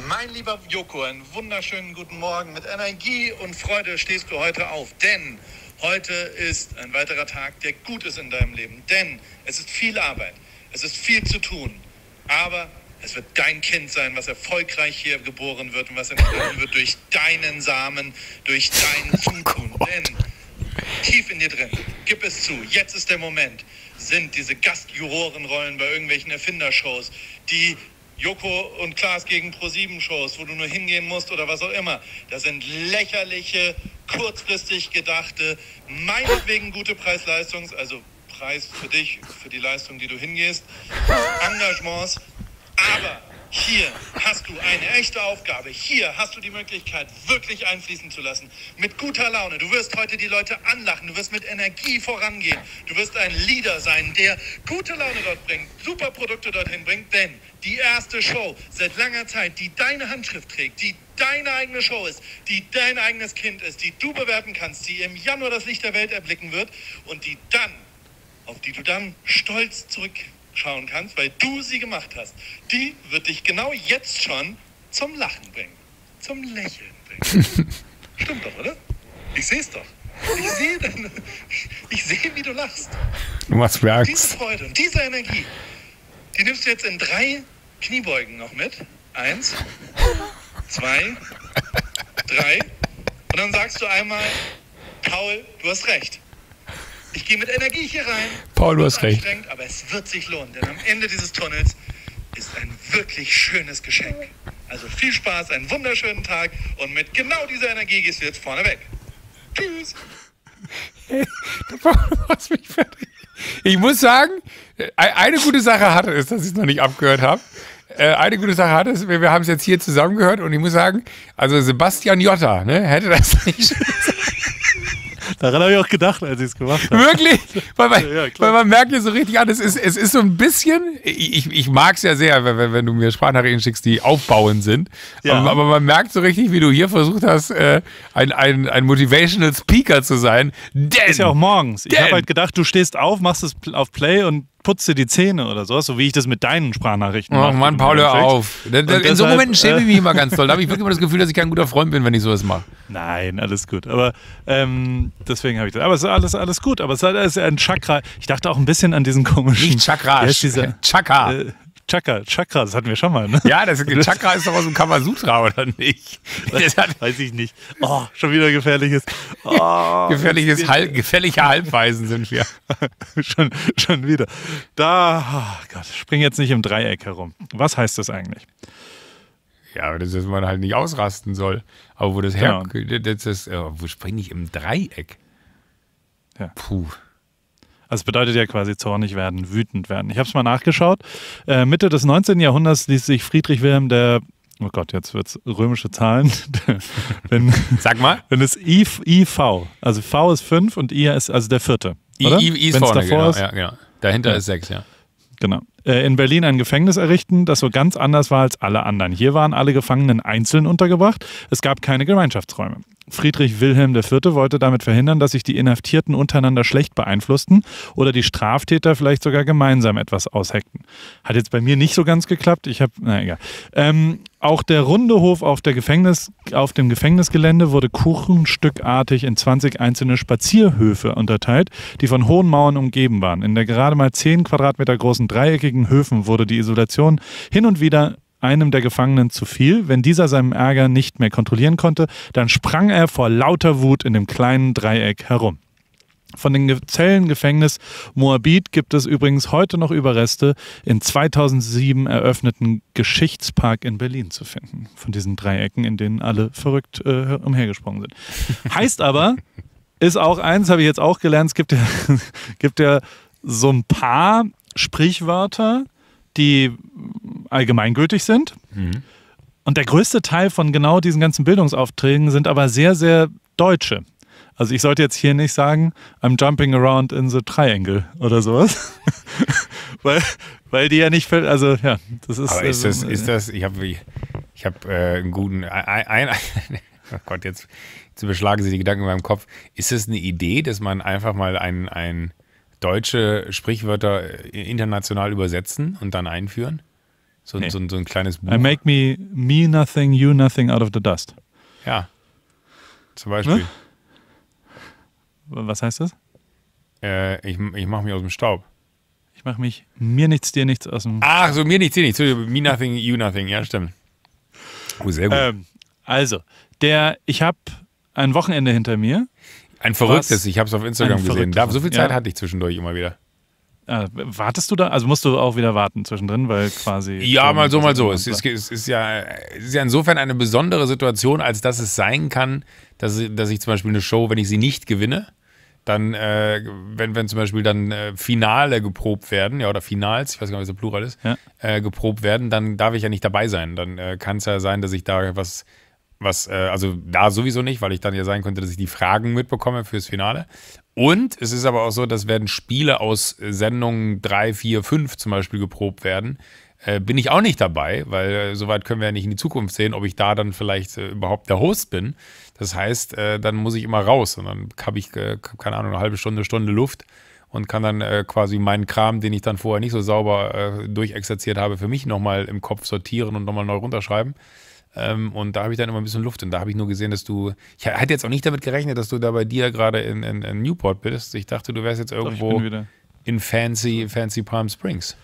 Mein lieber Joko, einen wunderschönen guten Morgen. Mit Energie und Freude stehst du heute auf, denn heute ist ein weiterer Tag, der gut ist in deinem Leben. Denn es ist viel Arbeit, es ist viel zu tun, aber es wird dein Kind sein, was erfolgreich hier geboren wird und was entstanden wird durch deinen Samen, durch dein oh Zutun. denn tief in dir drin, gib es zu, jetzt ist der Moment, sind diese Gastjurorenrollen bei irgendwelchen Erfindershows, die Joko und Klaas gegen prosieben shows wo du nur hingehen musst oder was auch immer. Das sind lächerliche, kurzfristig gedachte, meinetwegen gute Preis-Leistungs-, also Preis für dich, für die Leistung, die du hingehst, Engagements. Aber hier hast du eine echte Aufgabe. Hier hast du die Möglichkeit, wirklich einfließen zu lassen. Mit guter Laune. Du wirst heute die Leute anlachen. Du wirst mit Energie vorangehen. Du wirst ein Leader sein, der gute Laune dort bringt, super Produkte dorthin bringt. Denn die erste Show seit langer Zeit, die deine Handschrift trägt, die deine eigene Show ist, die dein eigenes Kind ist, die du bewerben kannst, die im Januar das Licht der Welt erblicken wird und die dann, auf die du dann stolz zurückschauen kannst, weil du sie gemacht hast, die wird dich genau jetzt schon zum Lachen bringen, zum Lächeln bringen. Stimmt doch, oder? Ich sehe es doch. Ich sehe, ich sehe, wie du lachst. Du machst Werks. Diese Freude und diese Energie, die nimmst du jetzt in drei Kniebeugen noch mit. Eins, zwei, drei. Und dann sagst du einmal, Paul, du hast recht. Ich gehe mit Energie hier rein. Paul, du hast recht. Aber es wird sich lohnen, denn am Ende dieses Tunnels ist ein wirklich schönes Geschenk. Also viel Spaß, einen wunderschönen Tag und mit genau dieser Energie gehst du jetzt vorne weg. Tschüss. Hey, du machst mich fertig. Ich muss sagen, äh, eine gute Sache hatte es, dass ich es noch nicht abgehört habe. Äh, eine gute Sache hatte es, wir, wir haben es jetzt hier zusammengehört und ich muss sagen, also Sebastian Jotta, ne, hätte das nicht. Daran habe ich auch gedacht, als ich es gemacht habe. Wirklich? Weil man, ja, weil man merkt ja so richtig an, es ist, es ist so ein bisschen, ich, ich mag es ja sehr, wenn, wenn du mir Sprachnachrichten schickst, die aufbauend sind. Ja. Aber, aber, man merkt so richtig, wie du hier versucht hast, äh, ein, ein, ein Motivational Speaker zu sein. Denn, ist ja auch morgens. Denn, ich habe halt gedacht, du stehst auf, machst es auf Play und putz dir die Zähne oder sowas, so wie ich das mit deinen Sprachnachrichten oh, mache. Oh Mann, Paul, hör auf. Da, in deshalb, so Momenten schäme ich mich äh, immer ganz toll. Da habe ich wirklich immer das Gefühl, dass ich kein guter Freund bin, wenn ich sowas mache. Nein, alles gut. Aber ähm, deswegen habe ich das. Aber es ist alles, alles gut. Aber halt, es ist ein Chakra. Ich dachte auch ein bisschen an diesen komischen. Nicht Chakra. Dieser, Chakra. Äh, Chakra, Chakra, das hatten wir schon mal. Ne? Ja, das Chakra ist doch aus dem Kamasutra, oder nicht? Das weiß ich nicht. Oh, schon wieder gefährliches. Oh, gefährliches Halb, gefährliche Halbweisen sind wir. schon, schon wieder. Da, oh Gott, spring jetzt nicht im Dreieck herum. Was heißt das eigentlich? Ja, das ist, dass man halt nicht ausrasten soll. Aber wo das genau. her, das ist, oh, wo springe ich im Dreieck? Ja. Puh. Also es bedeutet ja quasi zornig werden, wütend werden. Ich habe es mal nachgeschaut. Äh, Mitte des 19. Jahrhunderts ließ sich Friedrich Wilhelm der Oh Gott, jetzt wird es römische Zahlen. wenn, Sag mal. Wenn es I, IV, also V ist 5 und I ist also der vierte. Oder? I, I ist Wenn's vorne, davor genau, ist, ja, genau. Dahinter ja. ist 6, ja. Genau. Äh, in Berlin ein Gefängnis errichten, das so ganz anders war als alle anderen. Hier waren alle Gefangenen einzeln untergebracht. Es gab keine Gemeinschaftsräume. Friedrich Wilhelm IV. wollte damit verhindern, dass sich die Inhaftierten untereinander schlecht beeinflussten oder die Straftäter vielleicht sogar gemeinsam etwas ausheckten. Hat jetzt bei mir nicht so ganz geklappt. Ich habe, naja, egal. Ähm, auch der runde Hof auf, der Gefängnis, auf dem Gefängnisgelände wurde kuchenstückartig in 20 einzelne Spazierhöfe unterteilt, die von hohen Mauern umgeben waren. In der gerade mal 10 Quadratmeter großen dreieckigen Höfen wurde die Isolation hin und wieder einem der Gefangenen zu viel. Wenn dieser seinen Ärger nicht mehr kontrollieren konnte, dann sprang er vor lauter Wut in dem kleinen Dreieck herum. Von dem Zellengefängnis Moabit gibt es übrigens heute noch Überreste im 2007 eröffneten Geschichtspark in Berlin zu finden. Von diesen Dreiecken, in denen alle verrückt äh, umhergesprungen sind. Heißt aber, ist auch eins, habe ich jetzt auch gelernt, es gibt ja, gibt ja so ein paar Sprichwörter, die allgemeingültig sind. Mhm. Und der größte Teil von genau diesen ganzen Bildungsaufträgen sind aber sehr, sehr deutsche. Also ich sollte jetzt hier nicht sagen, I'm jumping around in the triangle oder sowas. weil, weil die ja nicht, also ja, das ist. Aber ist also, das, ist äh, das ich habe ich hab, äh, einen guten, ein, ein, oh Gott, jetzt, jetzt beschlagen sie die Gedanken in meinem Kopf. Ist es eine Idee, dass man einfach mal ein, ein deutsche Sprichwörter äh, international übersetzen und dann einführen? So, nee. so, so, ein kleines Buch. I make me, me nothing, you nothing out of the dust. Ja. Zum Beispiel. Ne? Was heißt das? Äh, ich ich mache mich aus dem Staub. Ich mache mich mir nichts, dir nichts aus dem. Ach, so mir nichts, dir nichts. Me nothing, you nothing. Ja, stimmt. Oh, sehr gut. Ähm, also, der, ich habe ein Wochenende hinter mir. Ein verrücktes, ich habe es auf Instagram gesehen. Da, so viel Zeit ja. hatte ich zwischendurch immer wieder. Ah, wartest du da? Also musst du auch wieder warten zwischendrin, weil quasi. Ja, mal so, mal so. Es ist, es ist, ja, es ist ja insofern eine besondere Situation, als dass es sein kann, dass, dass ich zum Beispiel eine Show, wenn ich sie nicht gewinne, dann, äh, wenn, wenn zum Beispiel dann äh, Finale geprobt werden, ja, oder Finals, ich weiß gar nicht, was der Plural ist, ja. äh, geprobt werden, dann darf ich ja nicht dabei sein. Dann äh, kann es ja sein, dass ich da was was, äh, also da sowieso nicht, weil ich dann ja sein könnte, dass ich die Fragen mitbekomme fürs Finale. Und es ist aber auch so, dass werden Spiele aus äh, Sendungen 3, 4, 5 zum Beispiel geprobt werden. Äh, bin ich auch nicht dabei, weil äh, soweit können wir ja nicht in die Zukunft sehen, ob ich da dann vielleicht äh, überhaupt der Host bin. Das heißt, äh, dann muss ich immer raus und dann habe ich, äh, keine Ahnung, eine halbe Stunde, Stunde Luft und kann dann quasi meinen Kram, den ich dann vorher nicht so sauber durchexerziert habe, für mich nochmal im Kopf sortieren und nochmal neu runterschreiben. Ähm, und da habe ich dann immer ein bisschen Luft. Und da habe ich nur gesehen, dass du. Ich hatte jetzt auch nicht damit gerechnet, dass du da bei dir gerade in, in, in Newport bist. Ich dachte, du wärst jetzt irgendwo Doch, in fancy, fancy Palm Springs.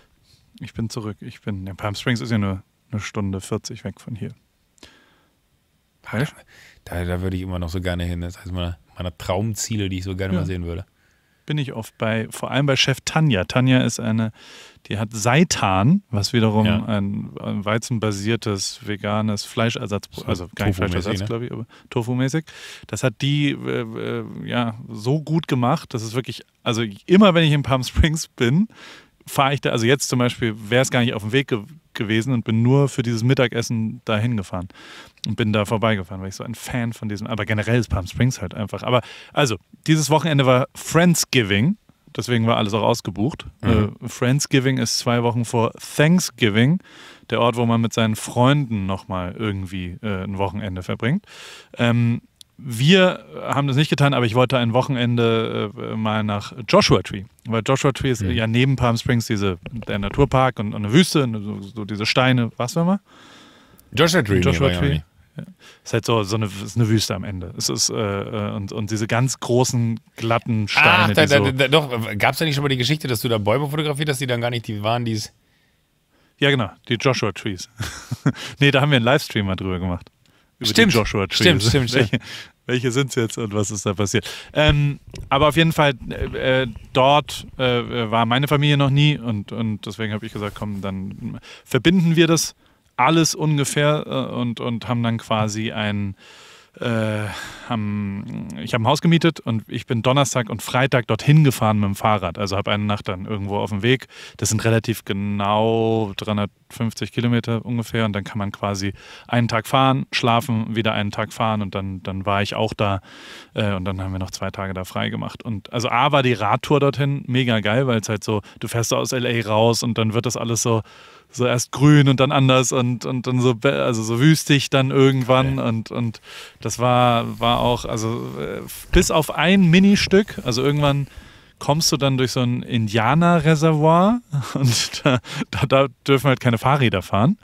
Ich bin zurück. Ich bin. Ja, Palm Springs ist ja nur eine Stunde 40 weg von hier. Falsch? Da, da, würde ich immer noch so gerne hin. Das ist heißt, meiner meine Traumziele, die ich so gerne ja. mal sehen würde bin ich oft bei, vor allem bei Chef Tanja. Tanja ist eine, die hat Seitan, was wiederum ja. ein, ein, weizenbasiertes veganes Fleischersatz, also kein Fleischersatz, ne? glaube ich, aber Tofu-mäßig. Das hat die äh, äh, ja so gut gemacht, dass es wirklich, also immer wenn ich in Palm Springs bin, fahre ich da, also jetzt zum Beispiel wäre es gar nicht auf dem Weg ge gewesen und bin nur für dieses Mittagessen dahin gefahren und bin da vorbeigefahren, weil ich so ein Fan von diesem, aber generell ist Palm Springs halt einfach. Aber also, dieses Wochenende war Friendsgiving, deswegen war alles auch ausgebucht. Mhm. Äh, Friendsgiving ist zwei Wochen vor Thanksgiving, der Ort, wo man mit seinen Freunden nochmal irgendwie äh, ein Wochenende verbringt. Ähm, wir haben das nicht getan, aber ich wollte ein Wochenende äh, mal nach Joshua Tree. Weil Joshua Tree ist mhm. ja neben Palm Springs diese, der Naturpark und, und eine Wüste, so, so diese Steine. Was war mal? Joshua Tree. Joshua Tree. Ja. Ist halt so, so eine, ist eine Wüste am Ende. Es ist, äh, äh und, und diese ganz großen, glatten Steine. Ach, da, da, da, doch, gab es ja nicht schon mal die Geschichte, dass du da Bäume fotografiert hast, die dann gar nicht die waren, die es. Ja, genau, die Joshua Trees. nee, da haben wir einen Livestream mal drüber gemacht über stimmt. die Joshua Tree. Stimmt, stimmt, stimmt. Welche, welche sind es jetzt und was ist da passiert? Ähm, aber auf jeden Fall, äh, äh, dort äh, war meine Familie noch nie und, und deswegen habe ich gesagt, komm, dann verbinden wir das alles ungefähr äh, und, und haben dann quasi ein äh, ich habe ein Haus gemietet und ich bin Donnerstag und Freitag dorthin gefahren mit dem Fahrrad. Also habe eine Nacht dann irgendwo auf dem Weg. Das sind relativ genau 350 Kilometer ungefähr und dann kann man quasi einen Tag fahren, schlafen, wieder einen Tag fahren und dann, dann war ich auch da äh, und dann haben wir noch zwei Tage da frei gemacht. Und also A war die Radtour dorthin mega geil, weil es halt so, du fährst aus LA raus und dann wird das alles so so erst grün und dann anders und, und dann so, also so wüstig dann irgendwann. Okay. Und, und das war, war auch, also äh, bis auf ein Ministück, also irgendwann kommst du dann durch so ein Indianerreservoir und da, da, da dürfen halt keine Fahrräder fahren.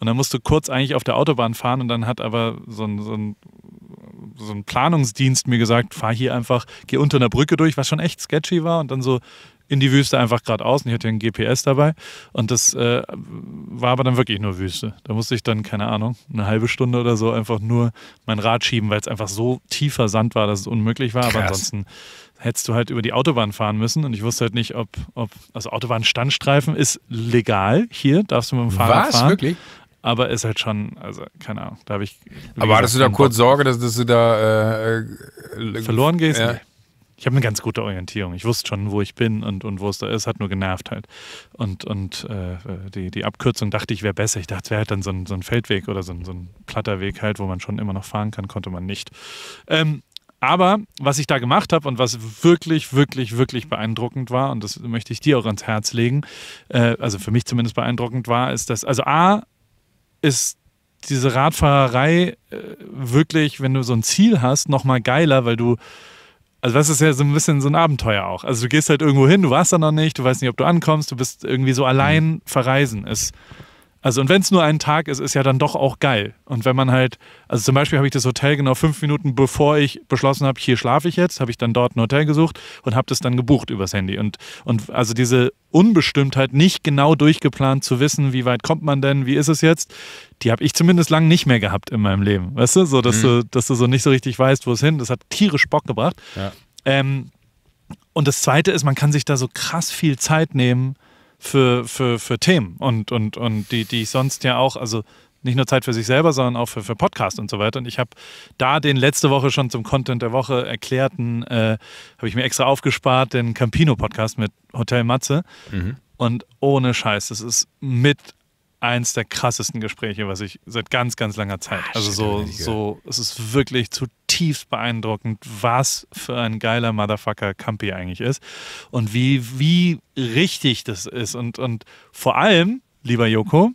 Und dann musst du kurz eigentlich auf der Autobahn fahren und dann hat aber so ein, so ein, so ein Planungsdienst mir gesagt, fahr hier einfach, geh unter einer Brücke durch, was schon echt sketchy war und dann so in die Wüste einfach geradeaus. Und ich hatte ja ein GPS dabei. Und das äh, war aber dann wirklich nur Wüste. Da musste ich dann, keine Ahnung, eine halbe Stunde oder so einfach nur mein Rad schieben, weil es einfach so tiefer Sand war, dass es unmöglich war. Krass. Aber ansonsten hättest du halt über die Autobahn fahren müssen. Und ich wusste halt nicht, ob, ob also Autobahnstandstreifen ist legal hier, darfst du mit dem Fahrrad Was? fahren. Was, wirklich? Aber ist halt schon, also keine Ahnung, da habe ich. Aber hattest du da kurz Sorge, dass, dass du da äh, äh verloren gehst? Ja. Nee ich habe eine ganz gute Orientierung. Ich wusste schon, wo ich bin und, und wo es da ist, hat nur genervt halt. Und, und äh, äh die, die Abkürzung dachte ich, wäre besser. Ich dachte, es wäre halt dann so ein, so ein Feldweg oder so ein, so ein platter Weg halt, wo man schon immer noch fahren kann, konnte man nicht. Ähm, aber was ich da gemacht habe und was wirklich, wirklich, wirklich beeindruckend war, und das möchte ich dir auch ans Herz legen, äh, also für mich zumindest beeindruckend war, ist dass, also A, ist diese Radfahrerei äh, wirklich, wenn du so ein Ziel hast, nochmal geiler, weil du also das ist ja so ein bisschen so ein Abenteuer auch. Also du gehst halt irgendwo hin, du warst da noch nicht, du weißt nicht, ob du ankommst, du bist irgendwie so allein mhm. verreisen. Ist also und wenn es nur ein Tag ist, ist ja dann doch auch geil. Und wenn man halt, also zum Beispiel habe ich das Hotel genau fünf Minuten bevor ich beschlossen habe, hier schlafe ich jetzt, habe ich dann dort ein Hotel gesucht und habe das dann gebucht übers Handy. Und, und also diese Unbestimmtheit, nicht genau durchgeplant zu wissen, wie weit kommt man denn, wie ist es jetzt, die habe ich zumindest lange nicht mehr gehabt in meinem Leben. Weißt du, so dass, mhm. du, dass du so nicht so richtig weißt, wo es hin. Das hat tierisch Bock gebracht. Ja. Ähm, und das Zweite ist, man kann sich da so krass viel Zeit nehmen für, für, für Themen und, und, und die, die ich sonst ja auch, also nicht nur Zeit für sich selber, sondern auch für, für Podcast und so weiter. Und ich habe da den letzte Woche schon zum Content der Woche erklärten, äh, habe ich mir extra aufgespart, den Campino-Podcast mit Hotel Matze. Mhm. Und ohne Scheiß, das ist mit eins der krassesten Gespräche, was ich seit ganz, ganz langer Zeit. Ah, also so, so, es ist wirklich zutiefst beeindruckend, was für ein geiler Motherfucker Campi eigentlich ist und wie, wie richtig das ist. Und, und vor allem, lieber Joko,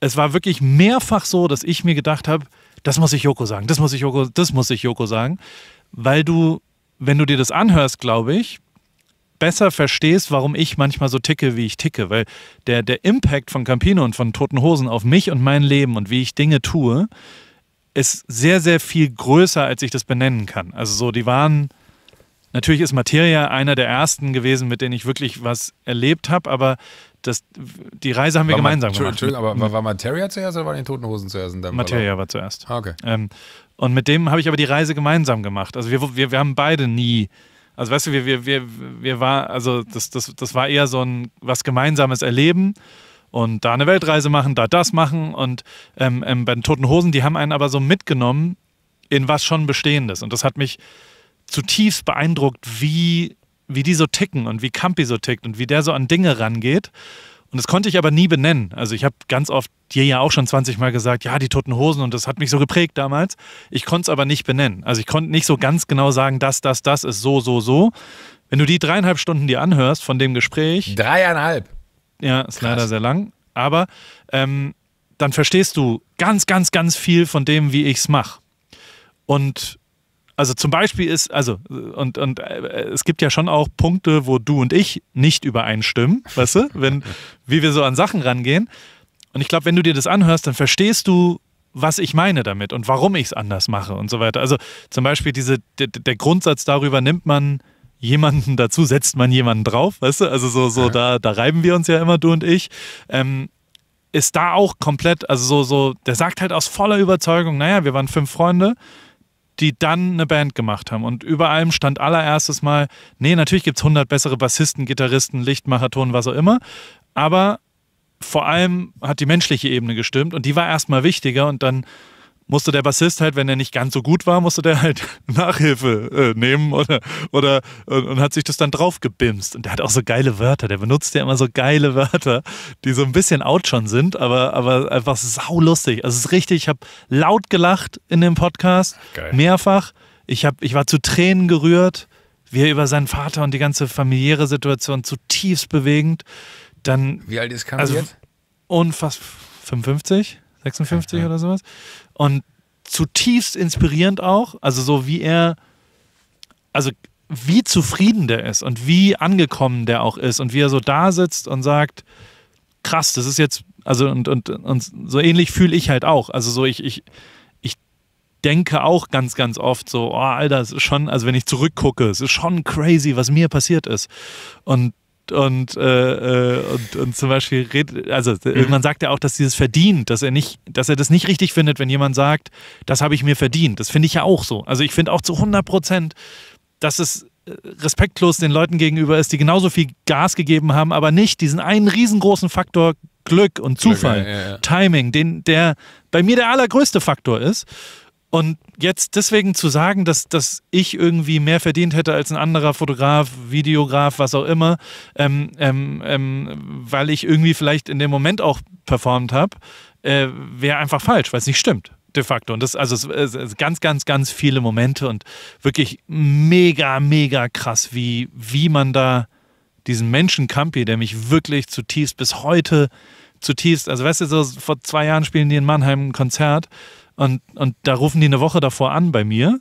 es war wirklich mehrfach so, dass ich mir gedacht habe, das muss ich Joko sagen, das muss ich Joko, das muss ich Joko sagen, weil du, wenn du dir das anhörst, glaube ich, besser verstehst, warum ich manchmal so ticke, wie ich ticke. Weil der, der Impact von Campino und von Toten Hosen auf mich und mein Leben und wie ich Dinge tue, ist sehr, sehr viel größer, als ich das benennen kann. Also so, die waren, natürlich ist Materia einer der ersten gewesen, mit denen ich wirklich was erlebt habe, aber das, die Reise haben wir gemeinsam man, gemacht. Entschuldigung, aber mhm. war, Materia zuerst oder waren die Toten Hosen zuerst? In Materia war zuerst. Ah, okay. Ähm, und mit dem habe ich aber die Reise gemeinsam gemacht. Also wir, wir, wir haben beide nie also weißt du, wir, wir, wir, wir war, also das, das, das war eher so ein was gemeinsames Erleben und da eine Weltreise machen, da das machen und ähm, ähm, bei den Toten Hosen, die haben einen aber so mitgenommen in was schon Bestehendes und das hat mich zutiefst beeindruckt, wie, wie die so ticken und wie Campi so tickt und wie der so an Dinge rangeht und das konnte ich aber nie benennen. Also ich habe ganz oft dir ja auch schon 20 Mal gesagt, ja, die toten Hosen und das hat mich so geprägt damals. Ich konnte es aber nicht benennen. Also ich konnte nicht so ganz genau sagen, das, das, das ist so, so, so. Wenn du die dreieinhalb Stunden dir anhörst von dem Gespräch. Dreieinhalb. Ja, ist Krass. leider sehr lang. Aber ähm, dann verstehst du ganz, ganz, ganz viel von dem, wie ich es mache. Und also zum Beispiel ist, also, und, und äh, es gibt ja schon auch Punkte, wo du und ich nicht übereinstimmen, weißt du, wenn, wie wir so an Sachen rangehen. Und ich glaube, wenn du dir das anhörst, dann verstehst du, was ich meine damit und warum ich es anders mache und so weiter. Also zum Beispiel diese, der, der, Grundsatz darüber, nimmt man jemanden dazu, setzt man jemanden drauf, weißt du? Also so, so, ja. da, da reiben wir uns ja immer, du und ich. Ähm, ist da auch komplett, also so, so, der sagt halt aus voller Überzeugung, naja, wir waren fünf Freunde, die dann eine Band gemacht haben. Und über allem stand allererstes mal, nee, natürlich gibt es 100 bessere Bassisten, Gitarristen, Lichtmacher, Ton, was auch immer. Aber vor allem hat die menschliche Ebene gestimmt und die war erstmal wichtiger und dann musste der Bassist halt, wenn er nicht ganz so gut war, musste der halt Nachhilfe äh, nehmen oder, oder und, und, hat sich das dann drauf gebimst. Und der hat auch so geile Wörter, der benutzt ja immer so geile Wörter, die so ein bisschen out schon sind, aber, aber einfach saulustig. Also es ist richtig, ich habe laut gelacht in dem Podcast, Geil. mehrfach. Ich, hab, ich war zu Tränen gerührt, wie er über seinen Vater und die ganze familiäre Situation zutiefst bewegend. Dann, Wie alt ist Kamil also, jetzt? Unfassbar. 55? 56 ja, oder sowas. Und zutiefst inspirierend auch, also so wie er, also wie zufrieden der ist und wie angekommen der auch ist und wie er so da sitzt und sagt, krass, das ist jetzt, also und, und, und so ähnlich fühle ich halt auch. Also so ich, ich, ich denke auch ganz, ganz oft so, oh Alter, es ist schon, also wenn ich zurückgucke, es ist schon crazy, was mir passiert ist. Und und, äh, äh, und, und zum Beispiel redet, also mhm. man sagt ja auch, dass dieses verdient, dass er nicht, dass er das nicht richtig findet, wenn jemand sagt, das habe ich mir verdient. Das finde ich ja auch so. Also ich finde auch zu 100 Prozent, dass es äh, respektlos den Leuten gegenüber ist, die genauso viel Gas gegeben haben, aber nicht diesen einen riesengroßen Faktor Glück und Zufall, Glück, ja, ja, ja. Timing, den, der bei mir der allergrößte Faktor ist. Und jetzt deswegen zu sagen, dass, dass ich irgendwie mehr verdient hätte als ein anderer Fotograf, Videograf, was auch immer, ähm, ähm, ähm, weil ich irgendwie vielleicht in dem Moment auch performt habe, äh, wäre einfach falsch, weil es nicht stimmt de facto. Und das also es, es, ganz, ganz, ganz viele Momente und wirklich mega, mega krass, wie, wie man da diesen Menschen Campi, der mich wirklich zutiefst bis heute zutiefst, also weißt du, so vor zwei Jahren spielen die in Mannheim ein Konzert und, und da rufen die eine Woche davor an bei mir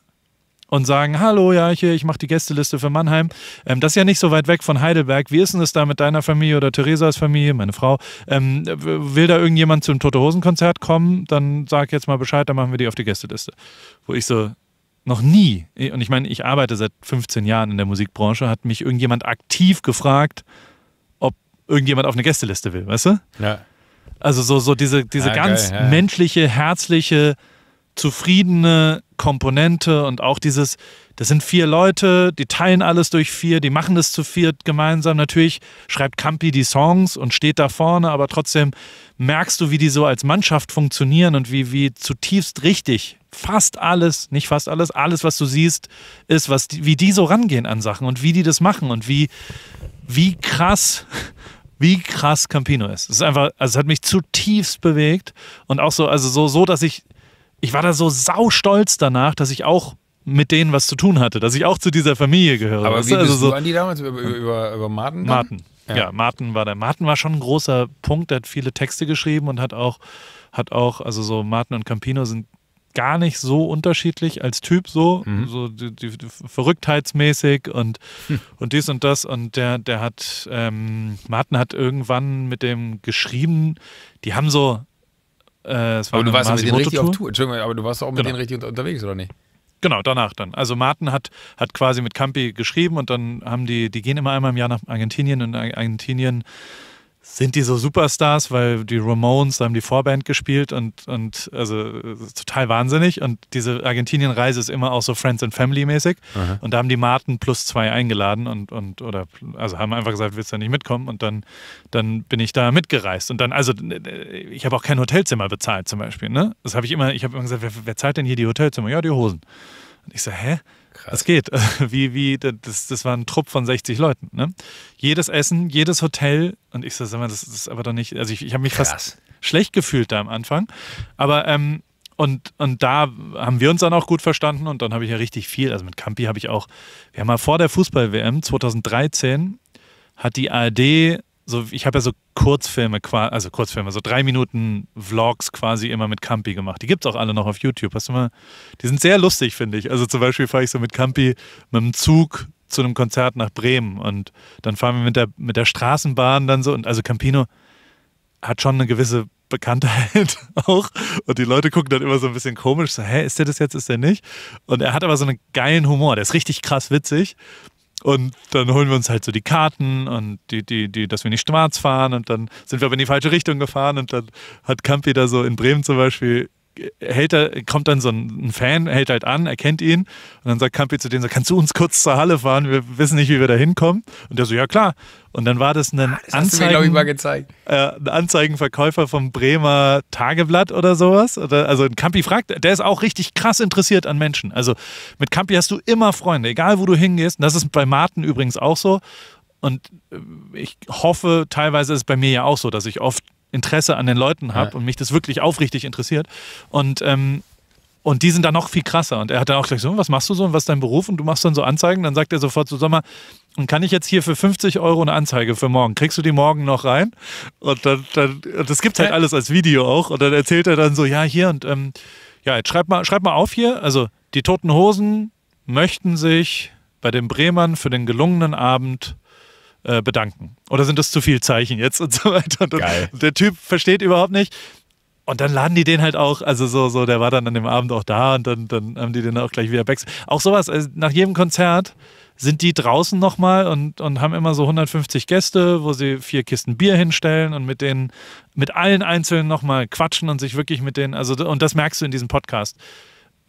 und sagen, hallo, ja, ich, ich mache die Gästeliste für Mannheim. Ähm, das ist ja nicht so weit weg von Heidelberg. Wie ist denn es da mit deiner Familie oder Theresas Familie, meine Frau? Ähm, will da irgendjemand zum Tote-Hosen-Konzert kommen? Dann sag jetzt mal Bescheid, dann machen wir die auf die Gästeliste. Wo ich so, noch nie, und ich meine, ich arbeite seit 15 Jahren in der Musikbranche, hat mich irgendjemand aktiv gefragt, ob irgendjemand auf eine Gästeliste will, weißt du? Ja. Also so, so diese, diese ja, ganz geil, ja. menschliche, herzliche, zufriedene Komponente und auch dieses, das sind vier Leute, die teilen alles durch vier, die machen das zu viert gemeinsam. Natürlich schreibt Campi die Songs und steht da vorne, aber trotzdem merkst du, wie die so als Mannschaft funktionieren und wie, wie zutiefst richtig fast alles, nicht fast alles, alles, was du siehst, ist, was die, wie die so rangehen an Sachen und wie die das machen und wie, wie krass wie krass Campino ist. Es ist einfach, also es hat mich zutiefst bewegt und auch so, also so, so, dass ich ich war da so saustolz danach, dass ich auch mit denen was zu tun hatte, dass ich auch zu dieser Familie gehöre. Aber wie also bist so du an die damals über, über, über Martin? Martin. Ja. ja, Martin war der. Martin war schon ein großer Punkt, der hat viele Texte geschrieben und hat auch, hat auch, also so Martin und Campino sind gar nicht so unterschiedlich als Typ so, mhm. so die, die, die verrücktheitsmäßig und, hm. und dies und das und der, der hat, ähm, Martin hat irgendwann mit dem geschrieben, die haben so, äh, aber du warst mit denen richtig auf Tour. Entschuldigung, aber du warst auch mit genau. denen richtig unterwegs, oder nicht? Genau, danach dann. Also Martin hat, hat quasi mit Campi geschrieben und dann haben die, die gehen immer einmal im Jahr nach Argentinien und Argentinien sind die so Superstars, weil die Ramones haben die Vorband gespielt und, und also total wahnsinnig. Und diese Argentinien-Reise ist immer auch so Friends and Family-mäßig. Und da haben die Marten plus zwei eingeladen und, und oder also haben einfach gesagt, willst du nicht mitkommen? Und dann, dann bin ich da mitgereist. Und dann, also ich habe auch kein Hotelzimmer bezahlt zum Beispiel. Ne? Das habe ich immer, ich habe immer gesagt, wer, wer zahlt denn hier die Hotelzimmer? Ja, die Hosen. Und ich so, hä? krass. Das geht. Wie, wie, das, das war ein Trupp von 60 Leuten. Ne? Jedes Essen, jedes Hotel, und ich sage immer, das ist aber doch nicht, also ich, ich habe mich krass. fast schlecht gefühlt da am Anfang. Aber ähm, und, und da haben wir uns dann auch gut verstanden und dann habe ich ja richtig viel. Also mit Campi habe ich auch, wir haben mal vor der Fußball-WM 2013 hat die ARD so, ich habe ja so Kurzfilme, also Kurzfilme, so drei Minuten Vlogs quasi immer mit Campi gemacht. Die gibt es auch alle noch auf YouTube. Hast du mal, die sind sehr lustig, finde ich. Also zum Beispiel fahre ich so mit Campi mit dem Zug zu einem Konzert nach Bremen und dann fahren wir mit der, mit der Straßenbahn dann so. Und also Campino hat schon eine gewisse Bekanntheit auch. Und die Leute gucken dann immer so ein bisschen komisch, so, hä, ist der das jetzt, ist der nicht? Und er hat aber so einen geilen Humor, der ist richtig krass witzig. Und dann holen wir uns halt so die Karten und die, die, die, dass wir nicht schwarz fahren und dann sind wir aber in die falsche Richtung gefahren und dann hat Campi da so in Bremen zum Beispiel hält er, kommt dann so ein Fan, hält halt an, erkennt ihn und dann sagt Campi zu dem, so, kannst du uns kurz zur Halle fahren, wir wissen nicht, wie wir da hinkommen. Und der so, ja klar. Und dann war das ein ah, das Anzeigen, mir, ich, äh, ein Anzeigenverkäufer vom Bremer Tageblatt oder sowas. Oder, also Campi fragt, der ist auch richtig krass interessiert an Menschen. Also mit Campi hast du immer Freunde, egal wo du hingehst. Und das ist bei Martin übrigens auch so. Und äh, ich hoffe, teilweise ist es bei mir ja auch so, dass ich oft Interesse an den Leuten habe ja. und mich das wirklich aufrichtig interessiert. Und, ähm, und die sind dann noch viel krasser. Und er hat dann auch gesagt, so, was machst du so und was ist dein Beruf? Und du machst dann so Anzeigen. Dann sagt er sofort so, sag mal, und kann ich jetzt hier für 50 Euro eine Anzeige für morgen? Kriegst du die morgen noch rein? Und dann, dann und das gibt's halt alles als Video auch. Und dann erzählt er dann so, ja, hier und ähm, ja, jetzt schreib mal, schreib mal auf hier. Also die toten Hosen möchten sich bei den Bremern für den gelungenen Abend äh, bedanken. Oder sind das zu viel Zeichen jetzt und so weiter? Und Geil. Der Typ versteht überhaupt nicht. Und dann laden die den halt auch, also so, so, der war dann an dem Abend auch da und dann, dann haben die den auch gleich wieder backstage. Auch sowas, also nach jedem Konzert sind die draußen nochmal und, und haben immer so 150 Gäste, wo sie vier Kisten Bier hinstellen und mit denen, mit allen Einzelnen nochmal quatschen und sich wirklich mit denen, also, und das merkst du in diesem Podcast,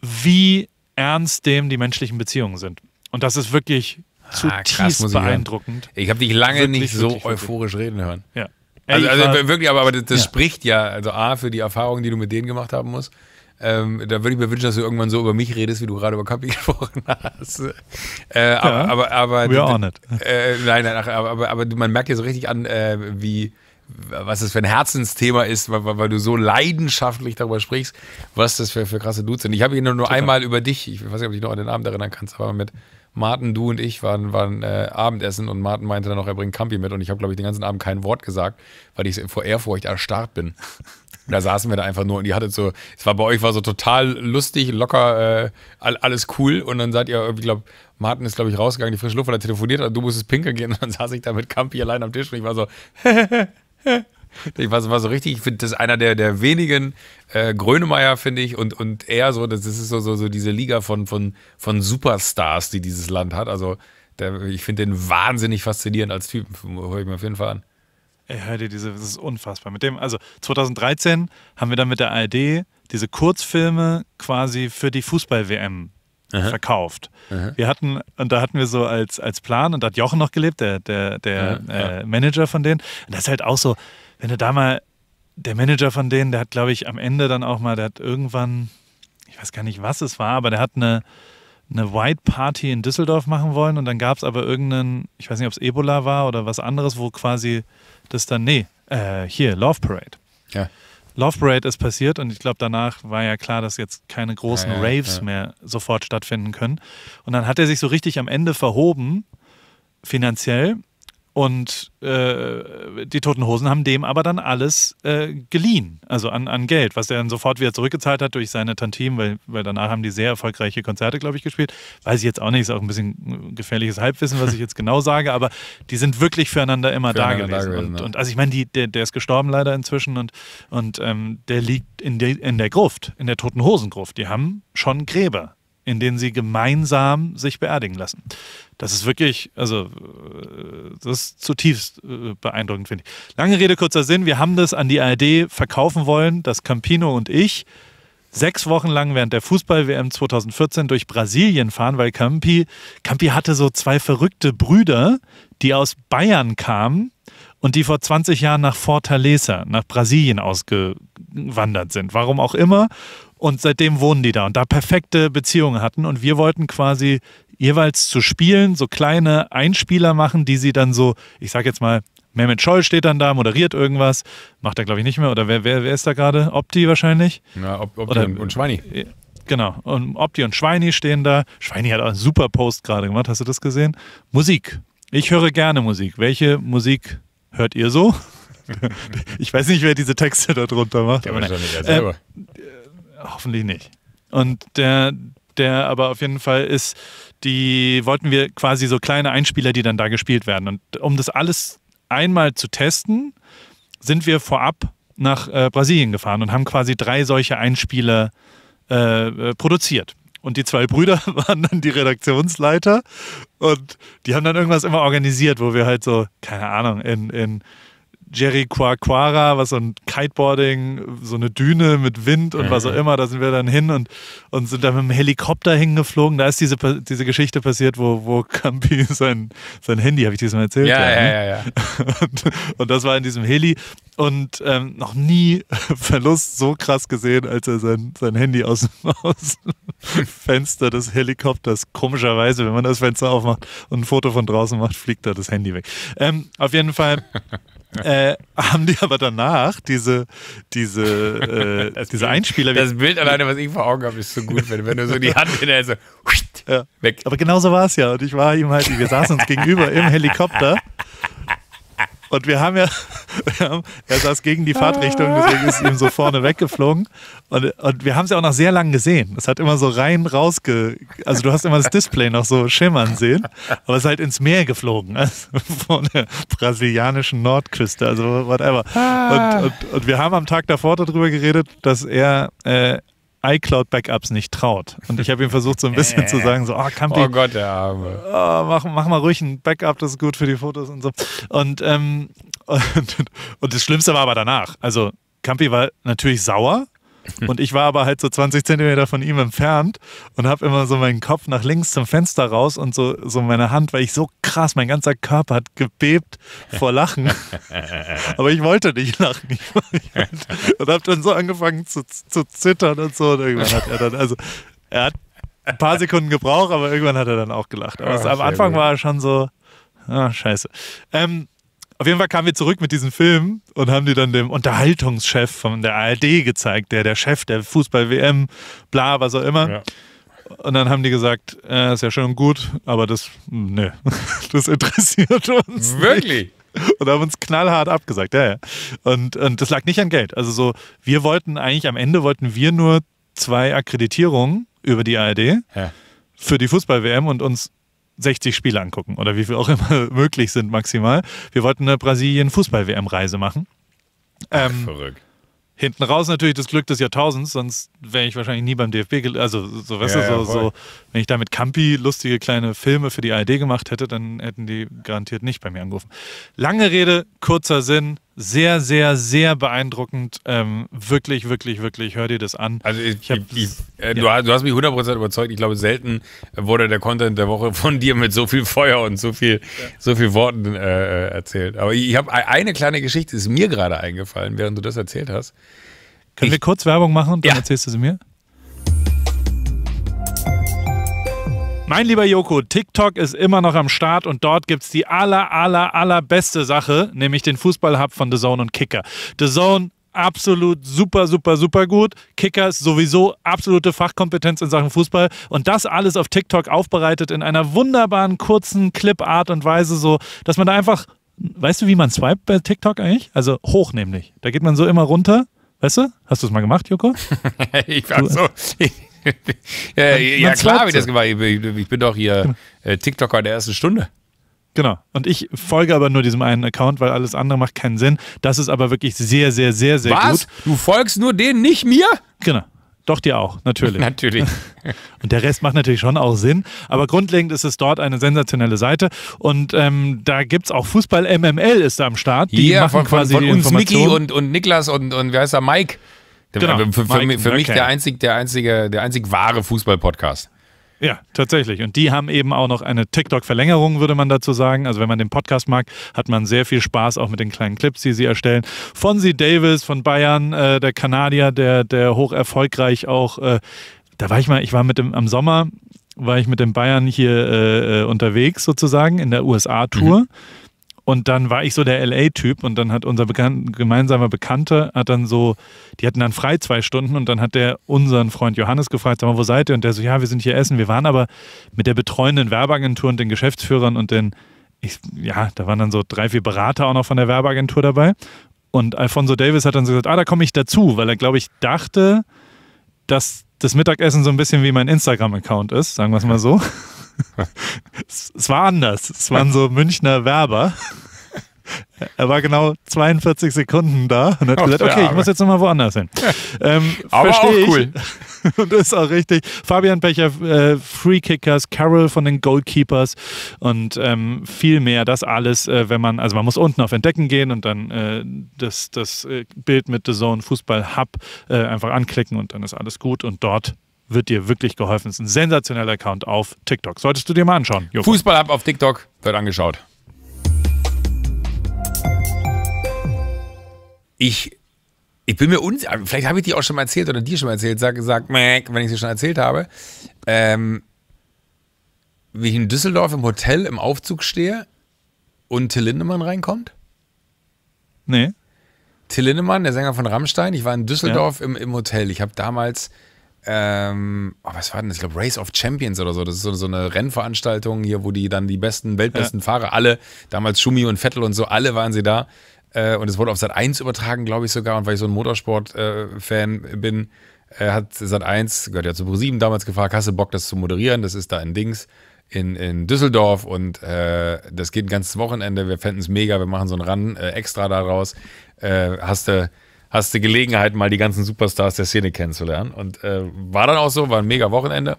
wie ernst dem die menschlichen Beziehungen sind. Und das ist wirklich zutiefst ah, krass, beeindruckend. Ich, ich habe dich lange wirklich, nicht so wirklich, euphorisch wirklich. reden hören. Ja. also, also wirklich, aber, aber das, das ja. spricht ja, also A, für die Erfahrungen, die du mit denen gemacht haben musst. Ähm, da würde ich mir wünschen, dass du irgendwann so über mich redest, wie du gerade über Kapi gesprochen hast. Äh, ja, aber, aber, aber We're on it. Äh, nein, nein, ach, aber, aber, aber, man merkt ja so richtig an, äh, wie was das für ein Herzensthema ist, weil, weil, du so leidenschaftlich darüber sprichst, was das für, für krasse Dudes sind. Ich habe ihn nur, nur einmal über dich, ich weiß nicht, ob du dich noch an den Abend erinnern kannst, aber mit Martin, du und ich waren, waren äh, Abendessen und Martin meinte dann noch, er bringt Campi mit und ich habe, glaube ich, den ganzen Abend kein Wort gesagt, weil ich vor Ehrfurcht erstarrt bin. da saßen wir da einfach nur und ihr hattet so, es war bei euch war so total lustig, locker, äh, alles cool und dann seid ihr irgendwie, glaube Martin ist, glaube ich, rausgegangen, die frische Luft, weil er telefoniert hat, du musstest pinkeln gehen und dann saß ich da mit Campi allein am Tisch und ich war so, ich war so, war so richtig, ich finde, das ist einer der, der wenigen äh, Grönemeyer, finde ich, und, und er so, das ist so, so, so diese Liga von, von, von Superstars, die dieses Land hat. Also der, ich finde den wahnsinnig faszinierend als Typ. Hör ich mir auf jeden Fall an. Ey, hör dir diese, das ist unfassbar. Mit dem, also 2013 haben wir dann mit der ARD diese Kurzfilme quasi für die Fußball-WM verkauft. Aha. Wir hatten, und da hatten wir so als, als Plan, und da hat Jochen noch gelebt, der, der, der Aha, äh, ja. Manager von denen. Und das ist halt auch so, wenn du da mal der Manager von denen, der hat, glaube ich, am Ende dann auch mal, der hat irgendwann, ich weiß gar nicht, was es war, aber der hat eine, eine White Party in Düsseldorf machen wollen und dann gab es aber irgendeinen, ich weiß nicht, ob es Ebola war oder was anderes, wo quasi das dann, nee, äh, hier, Love Parade. Ja. Love Parade ist passiert und ich glaube, danach war ja klar, dass jetzt keine großen ja, ja, Raves mehr sofort stattfinden können. Und dann hat er sich so richtig am Ende verhoben, finanziell, und äh, die Toten Hosen haben dem aber dann alles äh, geliehen, also an, an Geld, was er dann sofort wieder zurückgezahlt hat durch seine Tantiemen, weil, weil danach haben die sehr erfolgreiche Konzerte, glaube ich, gespielt. Weiß ich jetzt auch nicht, ist auch ein bisschen gefährliches Halbwissen, was ich jetzt genau sage, aber die sind wirklich füreinander immer da gewesen. und, und, also ich meine, der, der, ist gestorben leider inzwischen und, und ähm, der liegt in, de, in der Gruft, in der Toten Hosengruft. Die haben schon Gräber in denen sie gemeinsam sich beerdigen lassen. Das ist wirklich, also äh, das ist zutiefst äh, beeindruckend, finde ich. Lange Rede, kurzer Sinn, wir haben das an die ARD verkaufen wollen, dass Campino und ich sechs Wochen lang während der Fußball-WM 2014 durch Brasilien fahren, weil Campi, Campi hatte so zwei verrückte Brüder, die aus Bayern kamen und die vor 20 Jahren nach Fortaleza, nach Brasilien ausgewandert sind. Warum auch immer. Und seitdem wohnen die da und da perfekte Beziehungen hatten. Und wir wollten quasi jeweils zu spielen so kleine Einspieler machen, die sie dann so, ich sag jetzt mal, Mehmet Scholl steht dann da, moderiert irgendwas. Macht er, glaube ich, nicht mehr. Oder wer, wer, wer ist da gerade? Opti wahrscheinlich? Ja, Ob Opti Oder, und Schweini. Äh, genau. Und Opti und Schweini stehen da. Schweini hat auch einen super Post gerade gemacht. Hast du das gesehen? Musik. Ich höre gerne Musik. Welche Musik hört ihr so? ich weiß nicht, wer diese Texte da drunter macht. Der aber, nicht, er äh, selber. Äh, hoffentlich nicht. Und der, der aber auf jeden Fall ist, die wollten wir quasi so kleine Einspieler, die dann da gespielt werden. Und um das alles einmal zu testen, sind wir vorab nach äh, Brasilien gefahren und haben quasi drei solche Einspieler äh, äh produziert. Und die zwei Brüder waren dann die Redaktionsleiter und die haben dann irgendwas immer organisiert, wo wir halt so, keine Ahnung, in, in Jerry Quaquara, was so ein Kiteboarding, so eine Düne mit Wind und was mhm. auch immer. Da sind wir dann hin und, und sind dann mit dem Helikopter hingeflogen. Da ist diese, diese Geschichte passiert, wo, wo Campi sein, sein Handy, habe ich diesmal erzählt. Ja, ja, ja. Ne? ja, ja. und, und, das war in diesem Heli. Und ähm, noch nie Verlust so krass gesehen, als er sein, sein Handy aus, aus dem Fenster des Helikopters, komischerweise, wenn man das Fenster aufmacht und ein Foto von draußen macht, fliegt da das Handy weg. Ähm, auf jeden Fall. äh, haben die aber danach diese, diese, äh, diese Einspieler. Das Bild alleine, was ich vor Augen habe, ist so gut, wenn, wenn du so die Hand in der so ja. weg. Aber genauso war es ja. Und ich war ihm halt, wir saßen uns gegenüber im Helikopter und wir haben ja, wir haben, er saß gegen die Fahrtrichtung, deswegen ist es ihm so vorne weggeflogen. Und, und wir haben es ja auch noch sehr lange gesehen. Es hat immer so rein rausge, also du hast immer das Display noch so schimmern sehen, aber es ist halt ins Meer geflogen, also von der brasilianischen Nordküste, also whatever. Ah. Und, und, und wir haben am Tag davor darüber geredet, dass er äh, iCloud-Backups nicht traut. Und ich habe ihm versucht, so ein bisschen zu sagen, so, oh, Campi, oh Gott, der Arme. Oh, mach, mach mal ruhig ein Backup, das ist gut für die Fotos und so. Und, ähm, und, und das Schlimmste war aber danach. Also Campi war natürlich sauer, Und ich war aber halt so 20 Zentimeter von ihm entfernt und habe immer so meinen Kopf nach links zum Fenster raus und so, so meine Hand, weil ich so krass, mein ganzer Körper hat gebebt vor Lachen. aber ich wollte nicht lachen. und habe dann so angefangen zu, zu zittern und so. Und irgendwann hat er dann, also er hat ein paar Sekunden gebraucht, aber irgendwann hat er dann auch gelacht. Aber oh, am Anfang war er schon so, ah, scheiße. Ähm, auf jeden Fall kamen wir zurück mit diesem Film und haben die dann dem Unterhaltungschef von der ARD gezeigt, der der Chef der Fußball-WM, bla, was auch immer. Ja. Und dann haben die gesagt, äh, ist ja schön und gut, aber das, nö, das interessiert uns. Wirklich? Nicht. Und haben uns knallhart abgesagt, ja, ja. Und, und das lag nicht an Geld. Also so, wir wollten eigentlich, am Ende wollten wir nur zwei Akkreditierungen über die ARD ja. für die Fußball-WM und uns 60 Spiele angucken oder wie viel auch immer möglich sind maximal. Wir wollten eine Brasilien-Fußball-WM-Reise machen. Ähm, Ach, verrückt. Hinten raus natürlich das Glück des Jahrtausends, sonst wäre ich wahrscheinlich nie beim DFB, also so, weißt ja, du, so, so, wenn ich da mit Campi lustige kleine Filme für die ARD gemacht hätte, dann hätten die garantiert nicht bei mir angerufen. Lange Rede, kurzer Sinn, sehr, sehr, sehr beeindruckend. Ähm, wirklich, wirklich, wirklich, hör dir das an. Also ich, ich, ich äh, ja. du, hast mich 100% überzeugt. Ich glaube, selten wurde der Content der Woche von dir mit so viel Feuer und so viel, ja. so viel Worten äh, äh, erzählt. Aber ich habe e-, eine kleine Geschichte, ist mir gerade eingefallen, während du das erzählt hast. Können ich, wir kurz Werbung machen und dann ja. erzählst du sie mir? Mein lieber Joko, TikTok ist immer noch am Start und dort gibt es die aller, aller, allerbeste Sache, nämlich den Fußballhub von The Zone und Kicker. The Zone absolut super, super, super gut. Kicker ist sowieso absolute Fachkompetenz in Sachen Fußball. Und das alles auf TikTok aufbereitet in einer wunderbaren, kurzen Clip-Art und Weise, so, dass man da einfach, weißt du, wie man swipe bei TikTok eigentlich? Also hoch nämlich. Da geht man so immer runter. Weißt du? Hast du es mal gemacht, Joko? ich, war so, ich, ja, man, ja klar habe ich das gemacht. Ich, ich bin doch hier genau. Äh, TikToker der ersten Stunde. Genau. Und ich folge aber nur diesem einen Account, weil alles andere macht keinen Sinn. Das ist aber wirklich sehr, sehr, sehr, sehr Was? gut. Du folgst nur denen, nicht mir? Genau. Doch, dir auch, natürlich. natürlich. und der Rest macht natürlich schon auch Sinn. Aber grundlegend ist es dort eine sensationelle Seite. Und ähm, da gibt es auch Fußball MML ist da am Start. Die yeah, machen von, quasi von, von uns Micky und, und Niklas und, und wer heißt er, Mike. Genau, äh, für, für, Mike, für mich der einzig, der einzige, der einzig wahre Fußball-Podcast. Ja, tatsächlich. Und die haben eben auch noch eine TikTok-Verlängerung, würde man dazu sagen. Also wenn man den Podcast mag, hat man sehr viel Spaß auch mit den kleinen Clips, die sie erstellen. Fonsi Davis von Bayern, äh, der Kanadier, der, der hoch erfolgreich auch, äh, da war ich mal, ich war mit dem am Sommer, war ich mit dem Bayern hier äh, äh unterwegs sozusagen in der USA-Tour. Mhm und dann war ich so der LA-Typ und dann hat unser Bekan gemeinsamer Bekannter, hat dann so, die hatten dann frei zwei Stunden und dann hat der unseren Freund Johannes gefragt, sag mal, wo seid ihr? Und der so, ja, wir sind hier essen. Wir waren aber mit der betreuenden Werbeagentur und den Geschäftsführern und den, ich, ja, da waren dann so drei, vier Berater auch noch von der Werbeagentur dabei. Und Alfonso Davis hat dann so gesagt, ah, da komme ich dazu, weil er, glaube ich, dachte, dass das Mittagessen so ein bisschen wie mein Instagram-Account ist, sagen wir es mal so. es war anders. Es waren so Münchner Werber. Er war genau 42 Sekunden da und hat Auf gesagt, okay, ich muss jetzt nochmal woanders hin. Ja. Ähm, Aber ich. cool. Und das ist auch richtig. Fabian Becher, äh, Free Kickers, Carol von den Goalkeepers und ähm, viel mehr. Das alles, äh, wenn man, also man muss unten auf Entdecken gehen und dann äh, das, das äh, Bild mit The Zone Fußball Hub äh, einfach anklicken und dann ist alles gut. Und dort wird dir wirklich geholfen. Es ist ein sensationeller Account auf TikTok. Solltest du dir mal anschauen. Joko. Fußball ab auf TikTok wird angeschaut. Ich, ich bin mir unsicher, vielleicht habe ich die auch schon mal erzählt oder dir schon mal erzählt, sag, sag wenn ich sie schon erzählt habe. Ähm, wie ich in Düsseldorf im Hotel im Aufzug stehe und Till Lindemann reinkommt? Nee. Till Lindemann, der Sänger von Rammstein. Ich war in Düsseldorf ja. im, im Hotel. Ich habe damals ähm, oh, was war denn das? Ich glaube, Race of Champions oder so. Das ist so, so, eine Rennveranstaltung hier, wo die dann die besten, weltbesten ja. Fahrer alle, damals Schumi und Vettel und so, alle waren sie da. Äh, und es wurde auf Sat 1 übertragen, glaube ich sogar. Und weil ich so ein Motorsport-Fan äh, bin, äh, hat Sat 1, gehört ja zu Pro7 damals gefragt, hast du Bock, das zu moderieren? Das ist da ein Dings in, in Düsseldorf und äh, das geht ein ganzes Wochenende. Wir fänden es mega, wir machen so einen Run äh, extra daraus. Äh, hast du hast du Gelegenheit, mal die ganzen Superstars der Szene kennenzulernen. Und äh, war dann auch so, war ein mega Wochenende.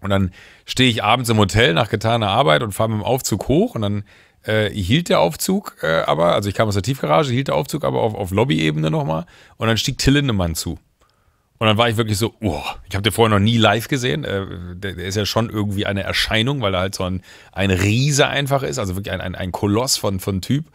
Und dann stehe ich abends im Hotel nach getaner Arbeit und fahre mit dem Aufzug hoch und dann äh, hielt der Aufzug äh, aber, also ich kam aus der Tiefgarage, hielt der Aufzug aber auf, auf Lobby-Ebene nochmal und dann stieg Till Lindemann zu. Und dann war ich wirklich so, oh, ich habe den vorher noch nie live gesehen. Äh, der, der, ist ja schon irgendwie eine Erscheinung, weil er halt so ein, ein Riese einfach ist, also wirklich ein, ein, ein Koloss von, von Typ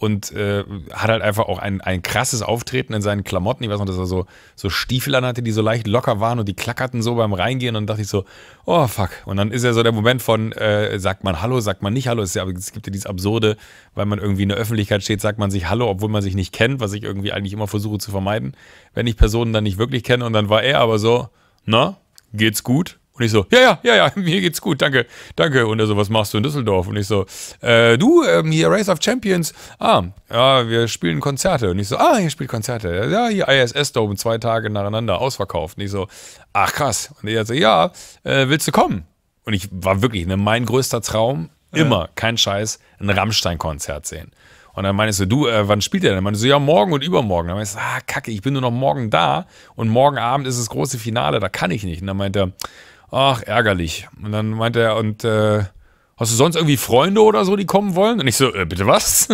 und äh, hat halt einfach auch ein, ein krasses Auftreten in seinen Klamotten. Ich weiß noch, dass er so, so Stiefel an hatte, die so leicht locker waren und die klackerten so beim Reingehen und dachte ich so, oh fuck. Und dann ist ja so der Moment von, äh, sagt man Hallo, sagt man nicht Hallo. Es, ja, es gibt ja dieses Absurde, weil man irgendwie in der Öffentlichkeit steht, sagt man sich Hallo, obwohl man sich nicht kennt, was ich irgendwie eigentlich immer versuche zu vermeiden, wenn ich Personen dann nicht wirklich kenne. Und dann war er aber so, na, geht's gut? Und ich so, ja, ja, ja, ja, mir geht's gut, danke, danke. Und er so, was machst du in Düsseldorf? Und ich so, äh, du, ähm, hier Race of Champions, ah, ja, wir spielen Konzerte. Und ich so, ah, hier spielt Konzerte. Ja, hier ISS Dome, zwei Tage nacheinander, ausverkauft. Und ich so, ach krass. Und er so, ja, äh, willst du kommen? Und ich war wirklich, ne, mein größter Traum, immer, ja. kein Scheiß, ein Rammstein-Konzert sehen. Und dann meinst du, du, äh, wann spielt der denn? Dann meinst du, ja, morgen und übermorgen. Dann meinst du, ah, kacke, ich bin nur noch morgen da und morgen Abend ist das große Finale, da kann ich nicht. Und dann meinte er, Ach, ärgerlich. Und dann meinte er, und äh, hast du sonst irgendwie Freunde oder so, die kommen wollen? Und ich so, äh, bitte was?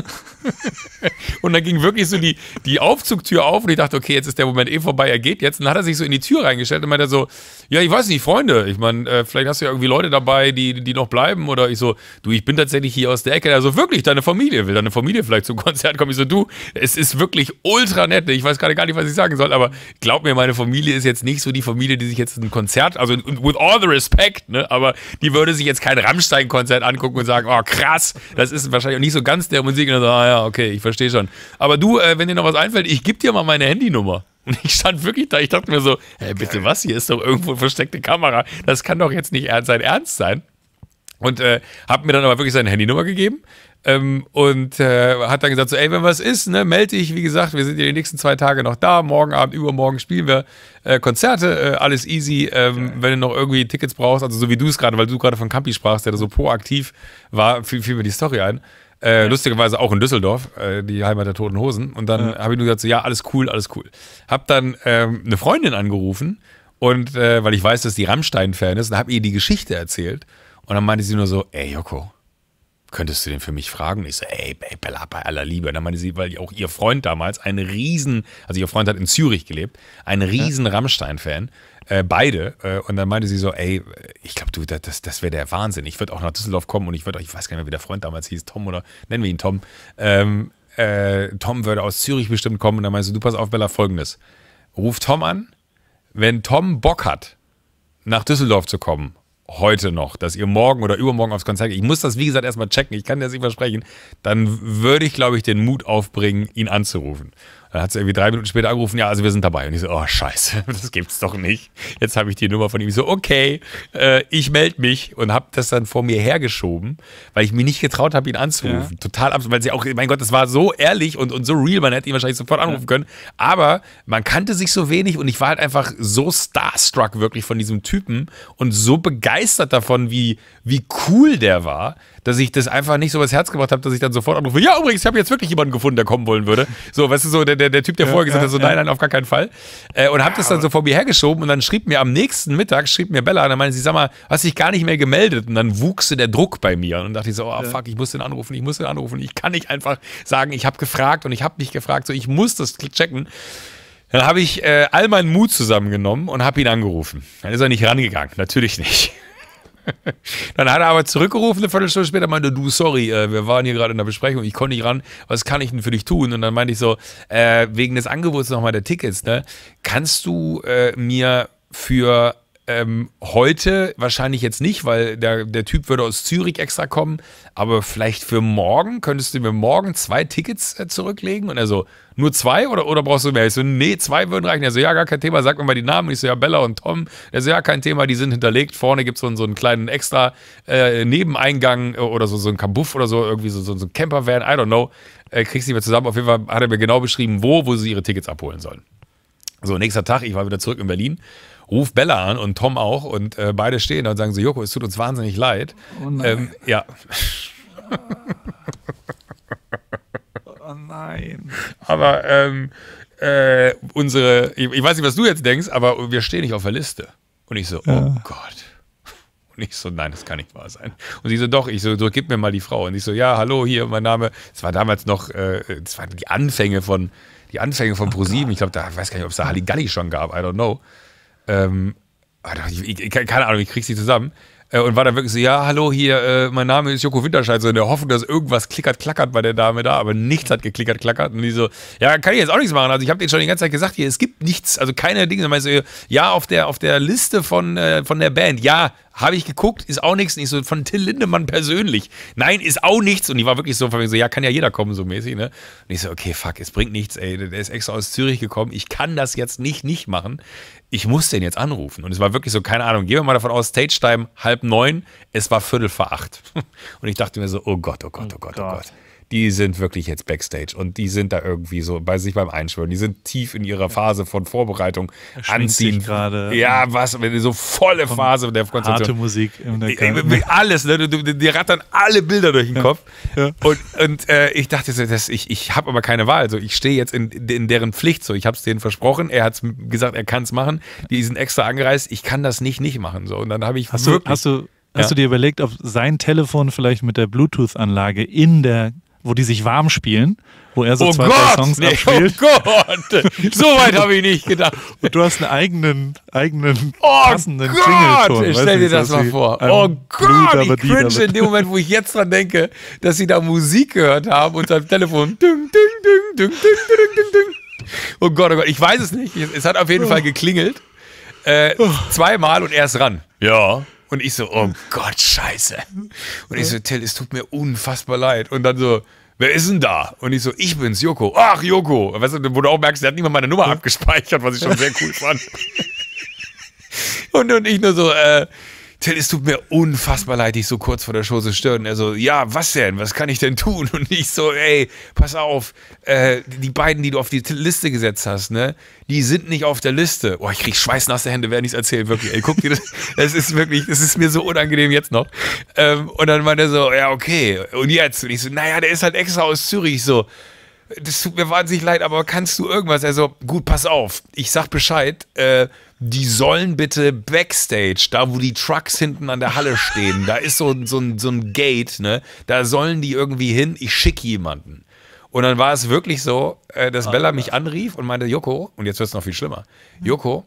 und dann ging wirklich so die, die Aufzugtür auf und ich dachte, okay, jetzt ist der Moment eh vorbei, er geht jetzt. Und dann hat er sich so in die Tür reingestellt und meinte so, ja, ich weiß nicht, Freunde, ich meine, äh, vielleicht hast du ja irgendwie Leute dabei, die, die noch bleiben. Oder ich so, du, ich bin tatsächlich hier aus der Ecke. Also wirklich, deine Familie, will deine Familie vielleicht zum Konzert kommen? Ich so, du, es ist wirklich ultra nett. Ich weiß gerade gar nicht, was ich sagen soll, aber glaub mir, meine Familie ist jetzt nicht so die Familie, die sich jetzt ein Konzert, also with all the respect, ne, aber die würde sich jetzt kein Rammstein-Konzert Zeit angucken und sagen, oh krass, das ist wahrscheinlich auch nicht so ganz der Musik. Und dann so, ah ja, okay, ich verstehe schon. Aber du, äh, wenn dir noch was einfällt, ich gebe dir mal meine Handynummer. Und ich stand wirklich da, ich dachte mir so, hey, bitte was, hier ist doch irgendwo eine versteckte Kamera. Das kann doch jetzt nicht sein Ernst sein. Und äh, habe mir dann aber wirklich seine Handynummer gegeben. Ähm, und äh, hat dann gesagt: so, Ey, wenn was ist, ne, melde dich. Wie gesagt, wir sind ja die nächsten zwei Tage noch da. Morgen Abend, übermorgen spielen wir äh, Konzerte. Äh, alles easy. Ähm, wenn du noch irgendwie Tickets brauchst, also so wie du es gerade, weil du gerade von Campi sprachst, der da so proaktiv war, fiel, fiel mir die Story ein. Äh, ja. Lustigerweise auch in Düsseldorf, äh, die Heimat der Toten Hosen. Und dann ja. habe ich nur gesagt, so, ja, alles cool, alles cool. Hab dann ähm, eine Freundin angerufen und äh, weil ich weiß, dass die Rammstein-Fan ist, und habe ihr die Geschichte erzählt. Und dann meinte sie nur so, ey Joko, könntest du den für mich fragen? Und ich so, ey, ey Bella, bei aller Liebe. Und ne? dann meine sie, weil auch ihr Freund damals ein riesen, also ihr Freund hat in Zürich gelebt, ein riesen ja. Rammstein-Fan. Äh, beide. Äh, und dann meinte sie so, ey, ich glaube, du, das, das wäre der Wahnsinn. Ich würde auch nach Düsseldorf kommen und ich würde, ich weiß gar nicht mehr, wie der Freund damals hieß, Tom oder, nennen wir ihn Tom. Ähm, äh, Tom würde aus Zürich bestimmt kommen. Und dann meinte sie, du pass auf, Bella, folgendes. Ruf Tom an. Wenn Tom Bock hat, nach Düsseldorf zu kommen heute noch, dass ihr morgen oder übermorgen aufs Konzert geht. Ich muss das, wie gesagt, erstmal checken. Ich kann dir das nicht versprechen. Dann würde ich, glaube ich, den Mut aufbringen, ihn anzurufen. Dann hat sie irgendwie drei Minuten später angerufen, ja, also wir sind dabei. Und ich so, oh scheiße, das gibt's doch nicht. Jetzt habe ich die Nummer von ihm. Ich so, okay, äh, ich melde mich und habe das dann vor mir hergeschoben, weil ich mir nicht getraut habe, ihn anzurufen. Ja. Total absolut, weil sie auch, mein Gott, das war so ehrlich und, und so real, man hätte ihn wahrscheinlich sofort anrufen ja. können. Aber man kannte sich so wenig und ich war halt einfach so starstruck wirklich von diesem Typen und so begeistert davon, wie, wie cool der war, dass ich das einfach nicht so übers Herz gebracht habe, dass ich dann sofort anrufe, ja übrigens, ich habe jetzt wirklich jemanden gefunden, der kommen wollen würde. So, weißt du, so, der der, der, Typ, der ja, vorher gesagt ja, hat, so nein, nein, auf gar keinen Fall. Äh, und hab das dann so vor mir hergeschoben und dann schrieb mir am nächsten Mittag, schrieb mir Bella, und dann meinte sie, sag mal, hast dich gar nicht mehr gemeldet. Und dann wuchs der Druck bei mir. Und dann dachte ich so, oh fuck, ich muss den anrufen, ich muss den anrufen. Ich kann nicht einfach sagen, ich habe gefragt und ich habe nicht gefragt, so ich muss das checken. Dann habe ich äh, all meinen Mut zusammengenommen und habe ihn angerufen. Dann ist er nicht rangegangen, natürlich nicht. Dann hat er aber zurückgerufen, eine Viertelstunde später meinte, du, sorry, äh, wir waren hier gerade in der Besprechung, ich konnte nicht ran, was kann ich denn für dich tun? Und dann meinte ich so, äh, wegen des Angebots nochmal der Tickets, ne? Kannst du äh, mir für ähm, heute wahrscheinlich jetzt nicht, weil der, der Typ würde aus Zürich extra kommen. Aber vielleicht für morgen könntest du mir morgen zwei Tickets äh, zurücklegen? Und er so, nur zwei oder, oder brauchst du mehr? Ich so, nee, zwei würden reichen. Er so, ja, gar kein Thema, sag mir mal die Namen. Ich so, ja, Bella und Tom. Er so, ja, kein Thema, die sind hinterlegt. Vorne gibt es so, so einen kleinen extra äh, Nebeneingang äh, oder so, so einen Kabuff oder so, irgendwie so, so, so ein Campervan, I don't know. Äh, kriegst du mehr zusammen. Auf jeden Fall hat er mir genau beschrieben, wo, wo sie ihre Tickets abholen sollen. So, nächster Tag, ich war wieder zurück in Berlin ruf Bella an und Tom auch und äh, beide stehen da und sagen so, Joko, es tut uns wahnsinnig leid. Oh ähm, ja. oh nein. Aber ähm, äh, unsere, ich, ich, weiß nicht, was du jetzt denkst, aber wir stehen nicht auf der Liste. Und ich so, oh ja. oh Gott. Und ich so, nein, das kann nicht wahr sein. Und sie so, doch, ich so, so gib mir mal die Frau. Und ich so, ja, hallo, hier, mein Name. Es war damals noch, äh, es waren die Anfänge von, die Anfänge von ProSieben. Ich glaube, da, ich weiß gar nicht, ob es da Halligalli schon gab, I don't know. Ähm, ah, keine Ahnung, ich krieg sie zusammen. Äh, und war dann wirklich so, ja, hallo, hier, äh, mein Name ist Joko Winterscheid, so in der Hoffnung, dass irgendwas klickert, klackert bei der Dame da, aber nichts hat geklickert, klackert. Und die so, ja, kann ich jetzt auch nichts machen. Also ich habe denen schon die ganze Zeit gesagt, hier, es gibt nichts, also keine Dinge. Dann meinst du, ja, auf der, auf der Liste von, äh, von der Band, ja, habe ich geguckt, ist auch nichts. Nicht so von Till Lindemann persönlich. Nein, ist auch nichts. Und ich war wirklich so von mir so, ja, kann ja jeder kommen, so mäßig, ne? Und ich so, okay, fuck, es bringt nichts, ey. Der ist extra aus Zürich gekommen. Ich kann das jetzt nicht nicht machen. Ich muss den jetzt anrufen. Und es war wirklich so, keine Ahnung, gehen wir mal davon aus, Stage Time halb neun. Es war Viertel vor acht. Und ich dachte mir so, oh Gott, oh Gott, oh, Gott, oh Gott. Oh Gott die sind wirklich jetzt Backstage und die sind da irgendwie so bei sich beim Einschwören. Die sind tief in ihrer Phase von Vorbereitung, Anziehen. gerade. Ja, was, wenn so volle Phase der Konzentration. Harte Musik. Alles, ne? dir rattern alle Bilder durch den ja. Kopf. Ja. Und, und äh, ich dachte, das, ich, ich habe aber keine Wahl. So, ich stehe jetzt in, in deren Pflicht. So, ich habe es denen versprochen. Er hat gesagt, er kann es machen. Die sind extra angereist. Ich kann das nicht nicht machen. So, und dann habe ich hast wirklich, Du, hast du Hast ja. du dir überlegt, ob sein Telefon vielleicht mit der Bluetooth-Anlage in der wo die sich warm spielen, wo er so oh zwei, Gott, Songs nee, abspielt. Oh Gott, so weit habe ich nicht gedacht. Und du hast einen eigenen, eigenen oh passenden Gott, Stell dir das, mal vor. Oh Gott, ich cringe in dem Moment, wo ich jetzt dran denke, dass sie da Musik gehört haben und am Telefon. Ding, ding, ding, oh Gott, oh Gott, ich weiß es nicht. Es hat auf jeden oh. Fall geklingelt. Äh, oh. zweimal und er ist ran. Ja. Und ich so, oh Gott, scheiße. Und ich so, Till, es tut mir unfassbar leid. Und dann so, wer ist denn da? Und ich so, ich bin's, Joko. Ach, Joko. Weißt du, wo du auch merkst, der hat niemand meine Nummer abgespeichert, was ich schon sehr cool fand. und, und ich nur so, äh, Till, es tut mir unfassbar leid, dich so kurz vor der Show zu stören. Also, ja, was denn? Was kann ich denn tun? Und ich so, ey, pass auf, äh, die beiden, die du auf die Liste gesetzt hast, ne, die sind nicht auf der Liste. Boah, ich krieg schweißnasse Hände, während ich es wirklich. Ey, guck dir das, Es ist wirklich, es ist mir so unangenehm jetzt noch. Ähm, und dann meinte er so, ja, okay, und jetzt? Und ich so, naja, der ist halt extra aus Zürich, so das tut mir wahnsinnig leid, aber kannst du irgendwas? Also, gut, pass auf, ich sag Bescheid, äh, die sollen bitte Backstage, da wo die Trucks hinten an der Halle stehen, da ist so, so, ein, so ein Gate, ne? Da sollen die irgendwie hin, ich schicke jemanden. Und dann war es wirklich so, äh, dass ah, Bella mich anrief und meinte, Joko, und jetzt wird es noch viel schlimmer, hm. Joko,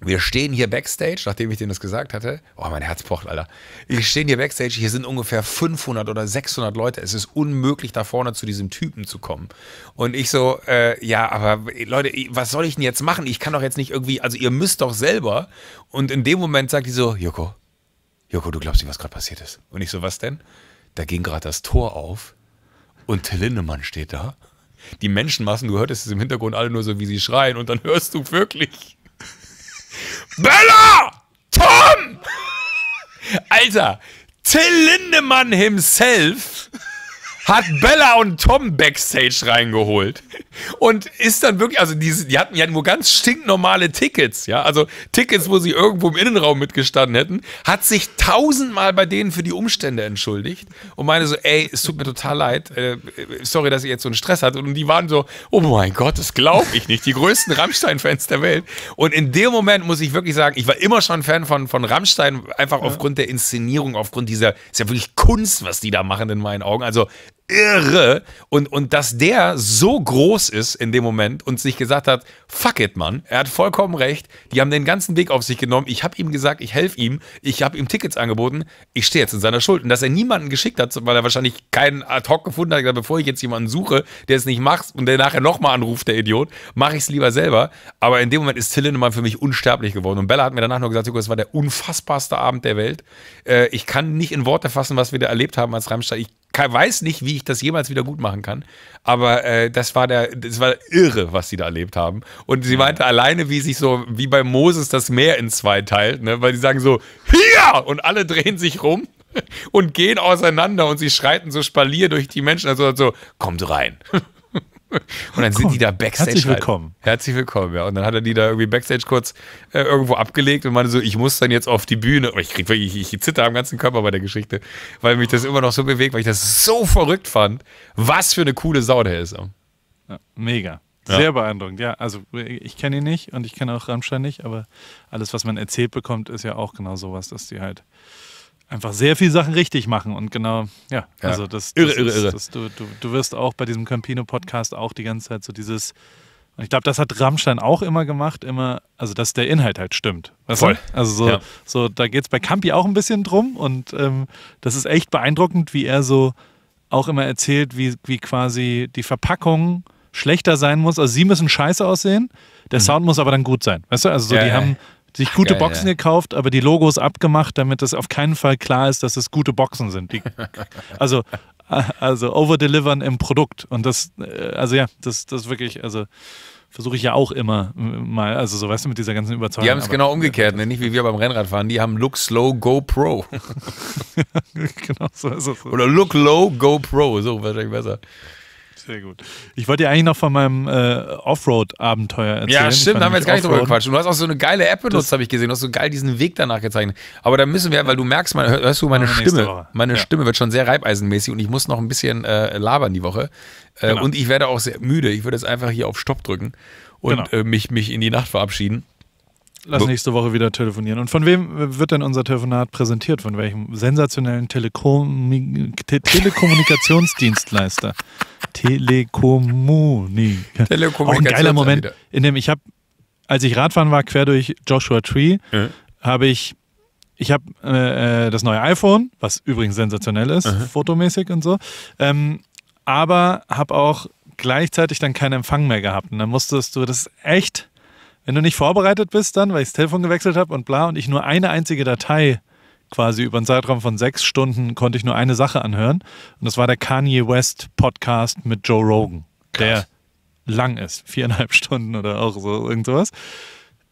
wir stehen hier backstage, nachdem ich denen das gesagt hatte. Oh, mein Herz pocht, Alter. Wir stehen hier backstage, hier sind ungefähr 500 oder 600 Leute. Es ist unmöglich, da vorne zu diesem Typen zu kommen. Und ich so, äh, ja, aber äh, Leute, was soll ich denn jetzt machen? Ich kann doch jetzt nicht irgendwie, also ihr müsst doch selber. Und in dem Moment sagt die so, Joko, Joko, du glaubst nicht, was gerade passiert ist. Und ich so, was denn? Da ging gerade das Tor auf und Till Lindemann steht da. Die Menschenmassen, du hörtest es im Hintergrund alle nur so, wie sie schreien. Und dann hörst du wirklich Bella! Tom! Alter, Till Lindemann himself hat Bella und Tom Backstage reingeholt. Und ist dann wirklich, also die, die hatten ja nur ganz stinknormale Tickets, ja, also Tickets, wo sie irgendwo im Innenraum mitgestanden hätten, hat sich tausendmal bei denen für die Umstände entschuldigt und meine so, ey, es tut mir total leid, äh, sorry, dass ihr jetzt so einen Stress hattet. Und die waren so, oh mein Gott, das glaube ich nicht, die größten Rammstein-Fans der Welt. Und in dem Moment muss ich wirklich sagen, ich war immer schon Fan von, von Rammstein, einfach ja. aufgrund der Inszenierung, aufgrund dieser, ist ja wirklich Kunst, was die da machen in meinen Augen. Also irre. Und, und dass der so groß ist in dem Moment und sich gesagt hat, fuck it, Mann, er hat vollkommen recht, die haben den ganzen Weg auf sich genommen, ich habe ihm gesagt, ich helfe ihm, ich habe ihm Tickets angeboten, ich stehe jetzt in seiner Schuld. Und dass er niemanden geschickt hat, weil er wahrscheinlich keinen ad hoc gefunden hat, gesagt, bevor ich jetzt jemanden suche, der es nicht macht und der nachher nochmal anruft, der Idiot, mache ich es lieber selber. Aber in dem Moment ist Tillenemann für mich unsterblich geworden. Und Bella hat mir danach nur gesagt, es war der unfassbarste Abend der Welt. Äh, ich kann nicht in Worte fassen, was wir da erlebt haben als Rammstein. Ich kann, weiß nicht, wie ich das jemals wieder gut machen kann. Aber äh, das war der, das war irre, was sie da erlebt haben. Und sie mhm. meinte alleine, wie sich so, wie bei Moses das Meer in zwei teilt, ne? weil die sagen so, hier! Und alle drehen sich rum und gehen auseinander und sie schreiten so Spalier durch die Menschen. Also so, kommt rein. Und dann sind die da Backstage. Herzlich halt. willkommen. Halt. Herzlich willkommen, ja. Und dann hat er die da irgendwie Backstage kurz äh, irgendwo abgelegt und meinte so, ich muss dann jetzt auf die Bühne. ich krieg ich, ich zitter am ganzen Körper bei der Geschichte, weil mich das immer noch so bewegt, weil ich das so verrückt fand. Was für eine coole Sau der ist. Ja, mega. Sehr ja. beeindruckend, ja. Also ich kenne ihn nicht und ich kenne auch Rammstein nicht, aber alles, was man erzählt bekommt, ist ja auch genau sowas, dass die halt einfach sehr viele Sachen richtig machen und genau, ja, ja. also das, das irre, irre, irre. Das, du, du, du wirst auch bei diesem Campino-Podcast auch die ganze Zeit so dieses, ich glaube, das hat Rammstein auch immer gemacht, immer, also dass der Inhalt halt stimmt. Voll. Du? Also so, ja. so da geht es bei Campi auch ein bisschen drum und ähm, das ist echt beeindruckend, wie er so auch immer erzählt, wie, wie quasi die Verpackung schlechter sein muss. Also sie müssen scheiße aussehen, der mhm. Sound muss aber dann gut sein. Weißt du, also so, ja, die ja. haben sich gute geil, Boxen ja. gekauft, aber die Logos abgemacht, damit es auf keinen Fall klar ist, dass es gute Boxen sind. Die, also äh, also overdelivern im Produkt und das äh, also ja, das das wirklich also versuche ich ja auch immer äh, mal, also so weißt du, mit dieser ganzen Überzeugung. Die haben es genau umgekehrt, ne? nicht wie wir beim Rennradfahren, die haben Look Slow Go Pro. genau so ist es. Oder Look Low Go Pro, so wahrscheinlich besser. Sehr gut. Ich wollte dir eigentlich noch von meinem äh, Offroad-Abenteuer erzählen. Ja, stimmt, da haben wir jetzt gar nicht drüber gequatscht. Und du hast auch so eine geile App benutzt, habe ich gesehen. Du hast so geil diesen Weg danach gezeichnet. Aber da müssen wir, weil du merkst, meine, hörst du meine Stimme. Meine ja. Stimme wird schon sehr reibeisenmäßig und ich muss noch ein bisschen äh, labern die Woche. Äh, genau. Und ich werde auch sehr müde. Ich würde jetzt einfach hier auf Stopp drücken und genau. Äh, mich, mich in die Nacht verabschieden. Lass nächste Woche wieder telefonieren. Und von wem wird denn unser Telefonat präsentiert? Von welchem sensationellen Telekom Te Telekommunikationsdienstleister? Telekommunik. Telekommunikationsdienstleister. Auch ein geiler Moment, in dem ich habe, als ich Radfahren war, quer durch Joshua Tree, mhm. habe ich, ich habe äh, äh, das neue iPhone, was übrigens sensationell ist, mhm. fotomäßig und so, ähm, aber habe auch gleichzeitig dann keinen Empfang mehr gehabt. Und dann musstest du, das ist echt wenn du nicht vorbereitet bist dann, weil ich das Telefon gewechselt habe und bla und ich nur eine einzige Datei quasi über einen Zeitraum von sechs Stunden konnte ich nur eine Sache anhören und das war der Kanye West Podcast mit Joe Rogan, Krass. der lang ist, viereinhalb Stunden oder auch so irgend sowas.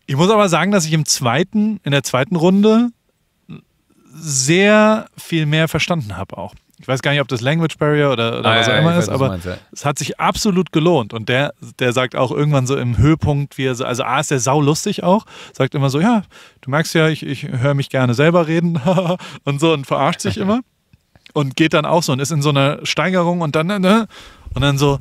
Ich muss aber sagen, dass ich im zweiten, in der zweiten Runde sehr viel mehr verstanden habe auch ich weiß gar nicht, ob das Language Barrier oder, oder ah, was auch ja, immer ist, aber es hat sich absolut gelohnt. Und der, der sagt auch irgendwann so im Höhepunkt, wie er, so, also A ist der sau lustig auch, sagt immer so, ja, du merkst ja, ich, ich höre mich gerne selber reden und so und verarscht sich immer. Und geht dann auch so und ist in so einer Steigerung und dann, ne, ne und dann so,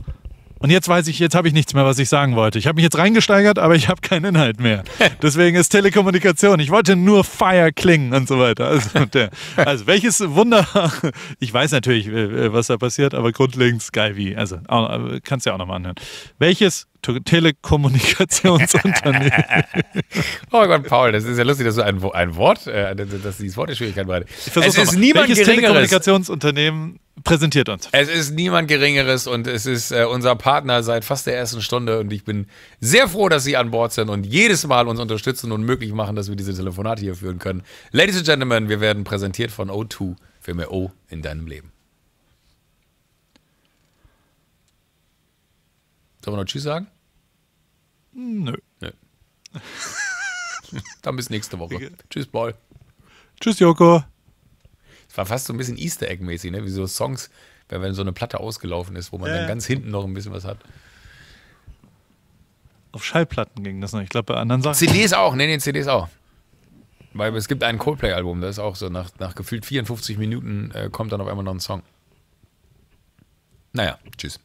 und jetzt weiß ich, jetzt habe ich nichts mehr, was ich sagen wollte. Ich habe mich jetzt reingesteigert, aber ich habe keinen Inhalt mehr. Deswegen ist Telekommunikation. Ich wollte nur Fire klingen und so weiter. Also, der, also welches Wunder. Ich weiß natürlich, äh, äh, was da passiert, aber grundlegend Sky V. Also äh, kannst du ja auch nochmal anhören. Welches Telekommunikationsunternehmen. oh Gott, Paul, das ist ja lustig, dass du ein, ein Wort, äh, dass dieses Wort in Schwierigkeit war. Es ist niemand Welches geringeres. Telekommunikationsunternehmen präsentiert uns? Es ist niemand geringeres und es ist äh, unser Partner seit fast der ersten Stunde und ich bin sehr froh, dass Sie an Bord sind und jedes Mal uns unterstützen und möglich machen, dass wir diese Telefonate hier führen können. Ladies and Gentlemen, wir werden präsentiert von O2 für mehr O in deinem Leben. Sollen wir noch Tschüss sagen? Hm, nö. Nö. Dann bis nächste Woche. Tschüss, Paul. Tschüss, Joko. Es war fast so ein bisschen Easter Egg-mäßig, ne? wie so Songs, wenn so eine Platte ausgelaufen ist, wo man ja. dann ganz hinten noch ein bisschen was hat. Auf Schallplatten ging das noch. Ich glaube, bei anderen Sachen. CDs auch. Nee, nee, CDs auch. Weil es gibt ein Coldplay-Album, das ist auch so. Nach, nach gefühlt 54 Minuten äh, kommt dann auf einmal noch ein Song. Naja, tschüss.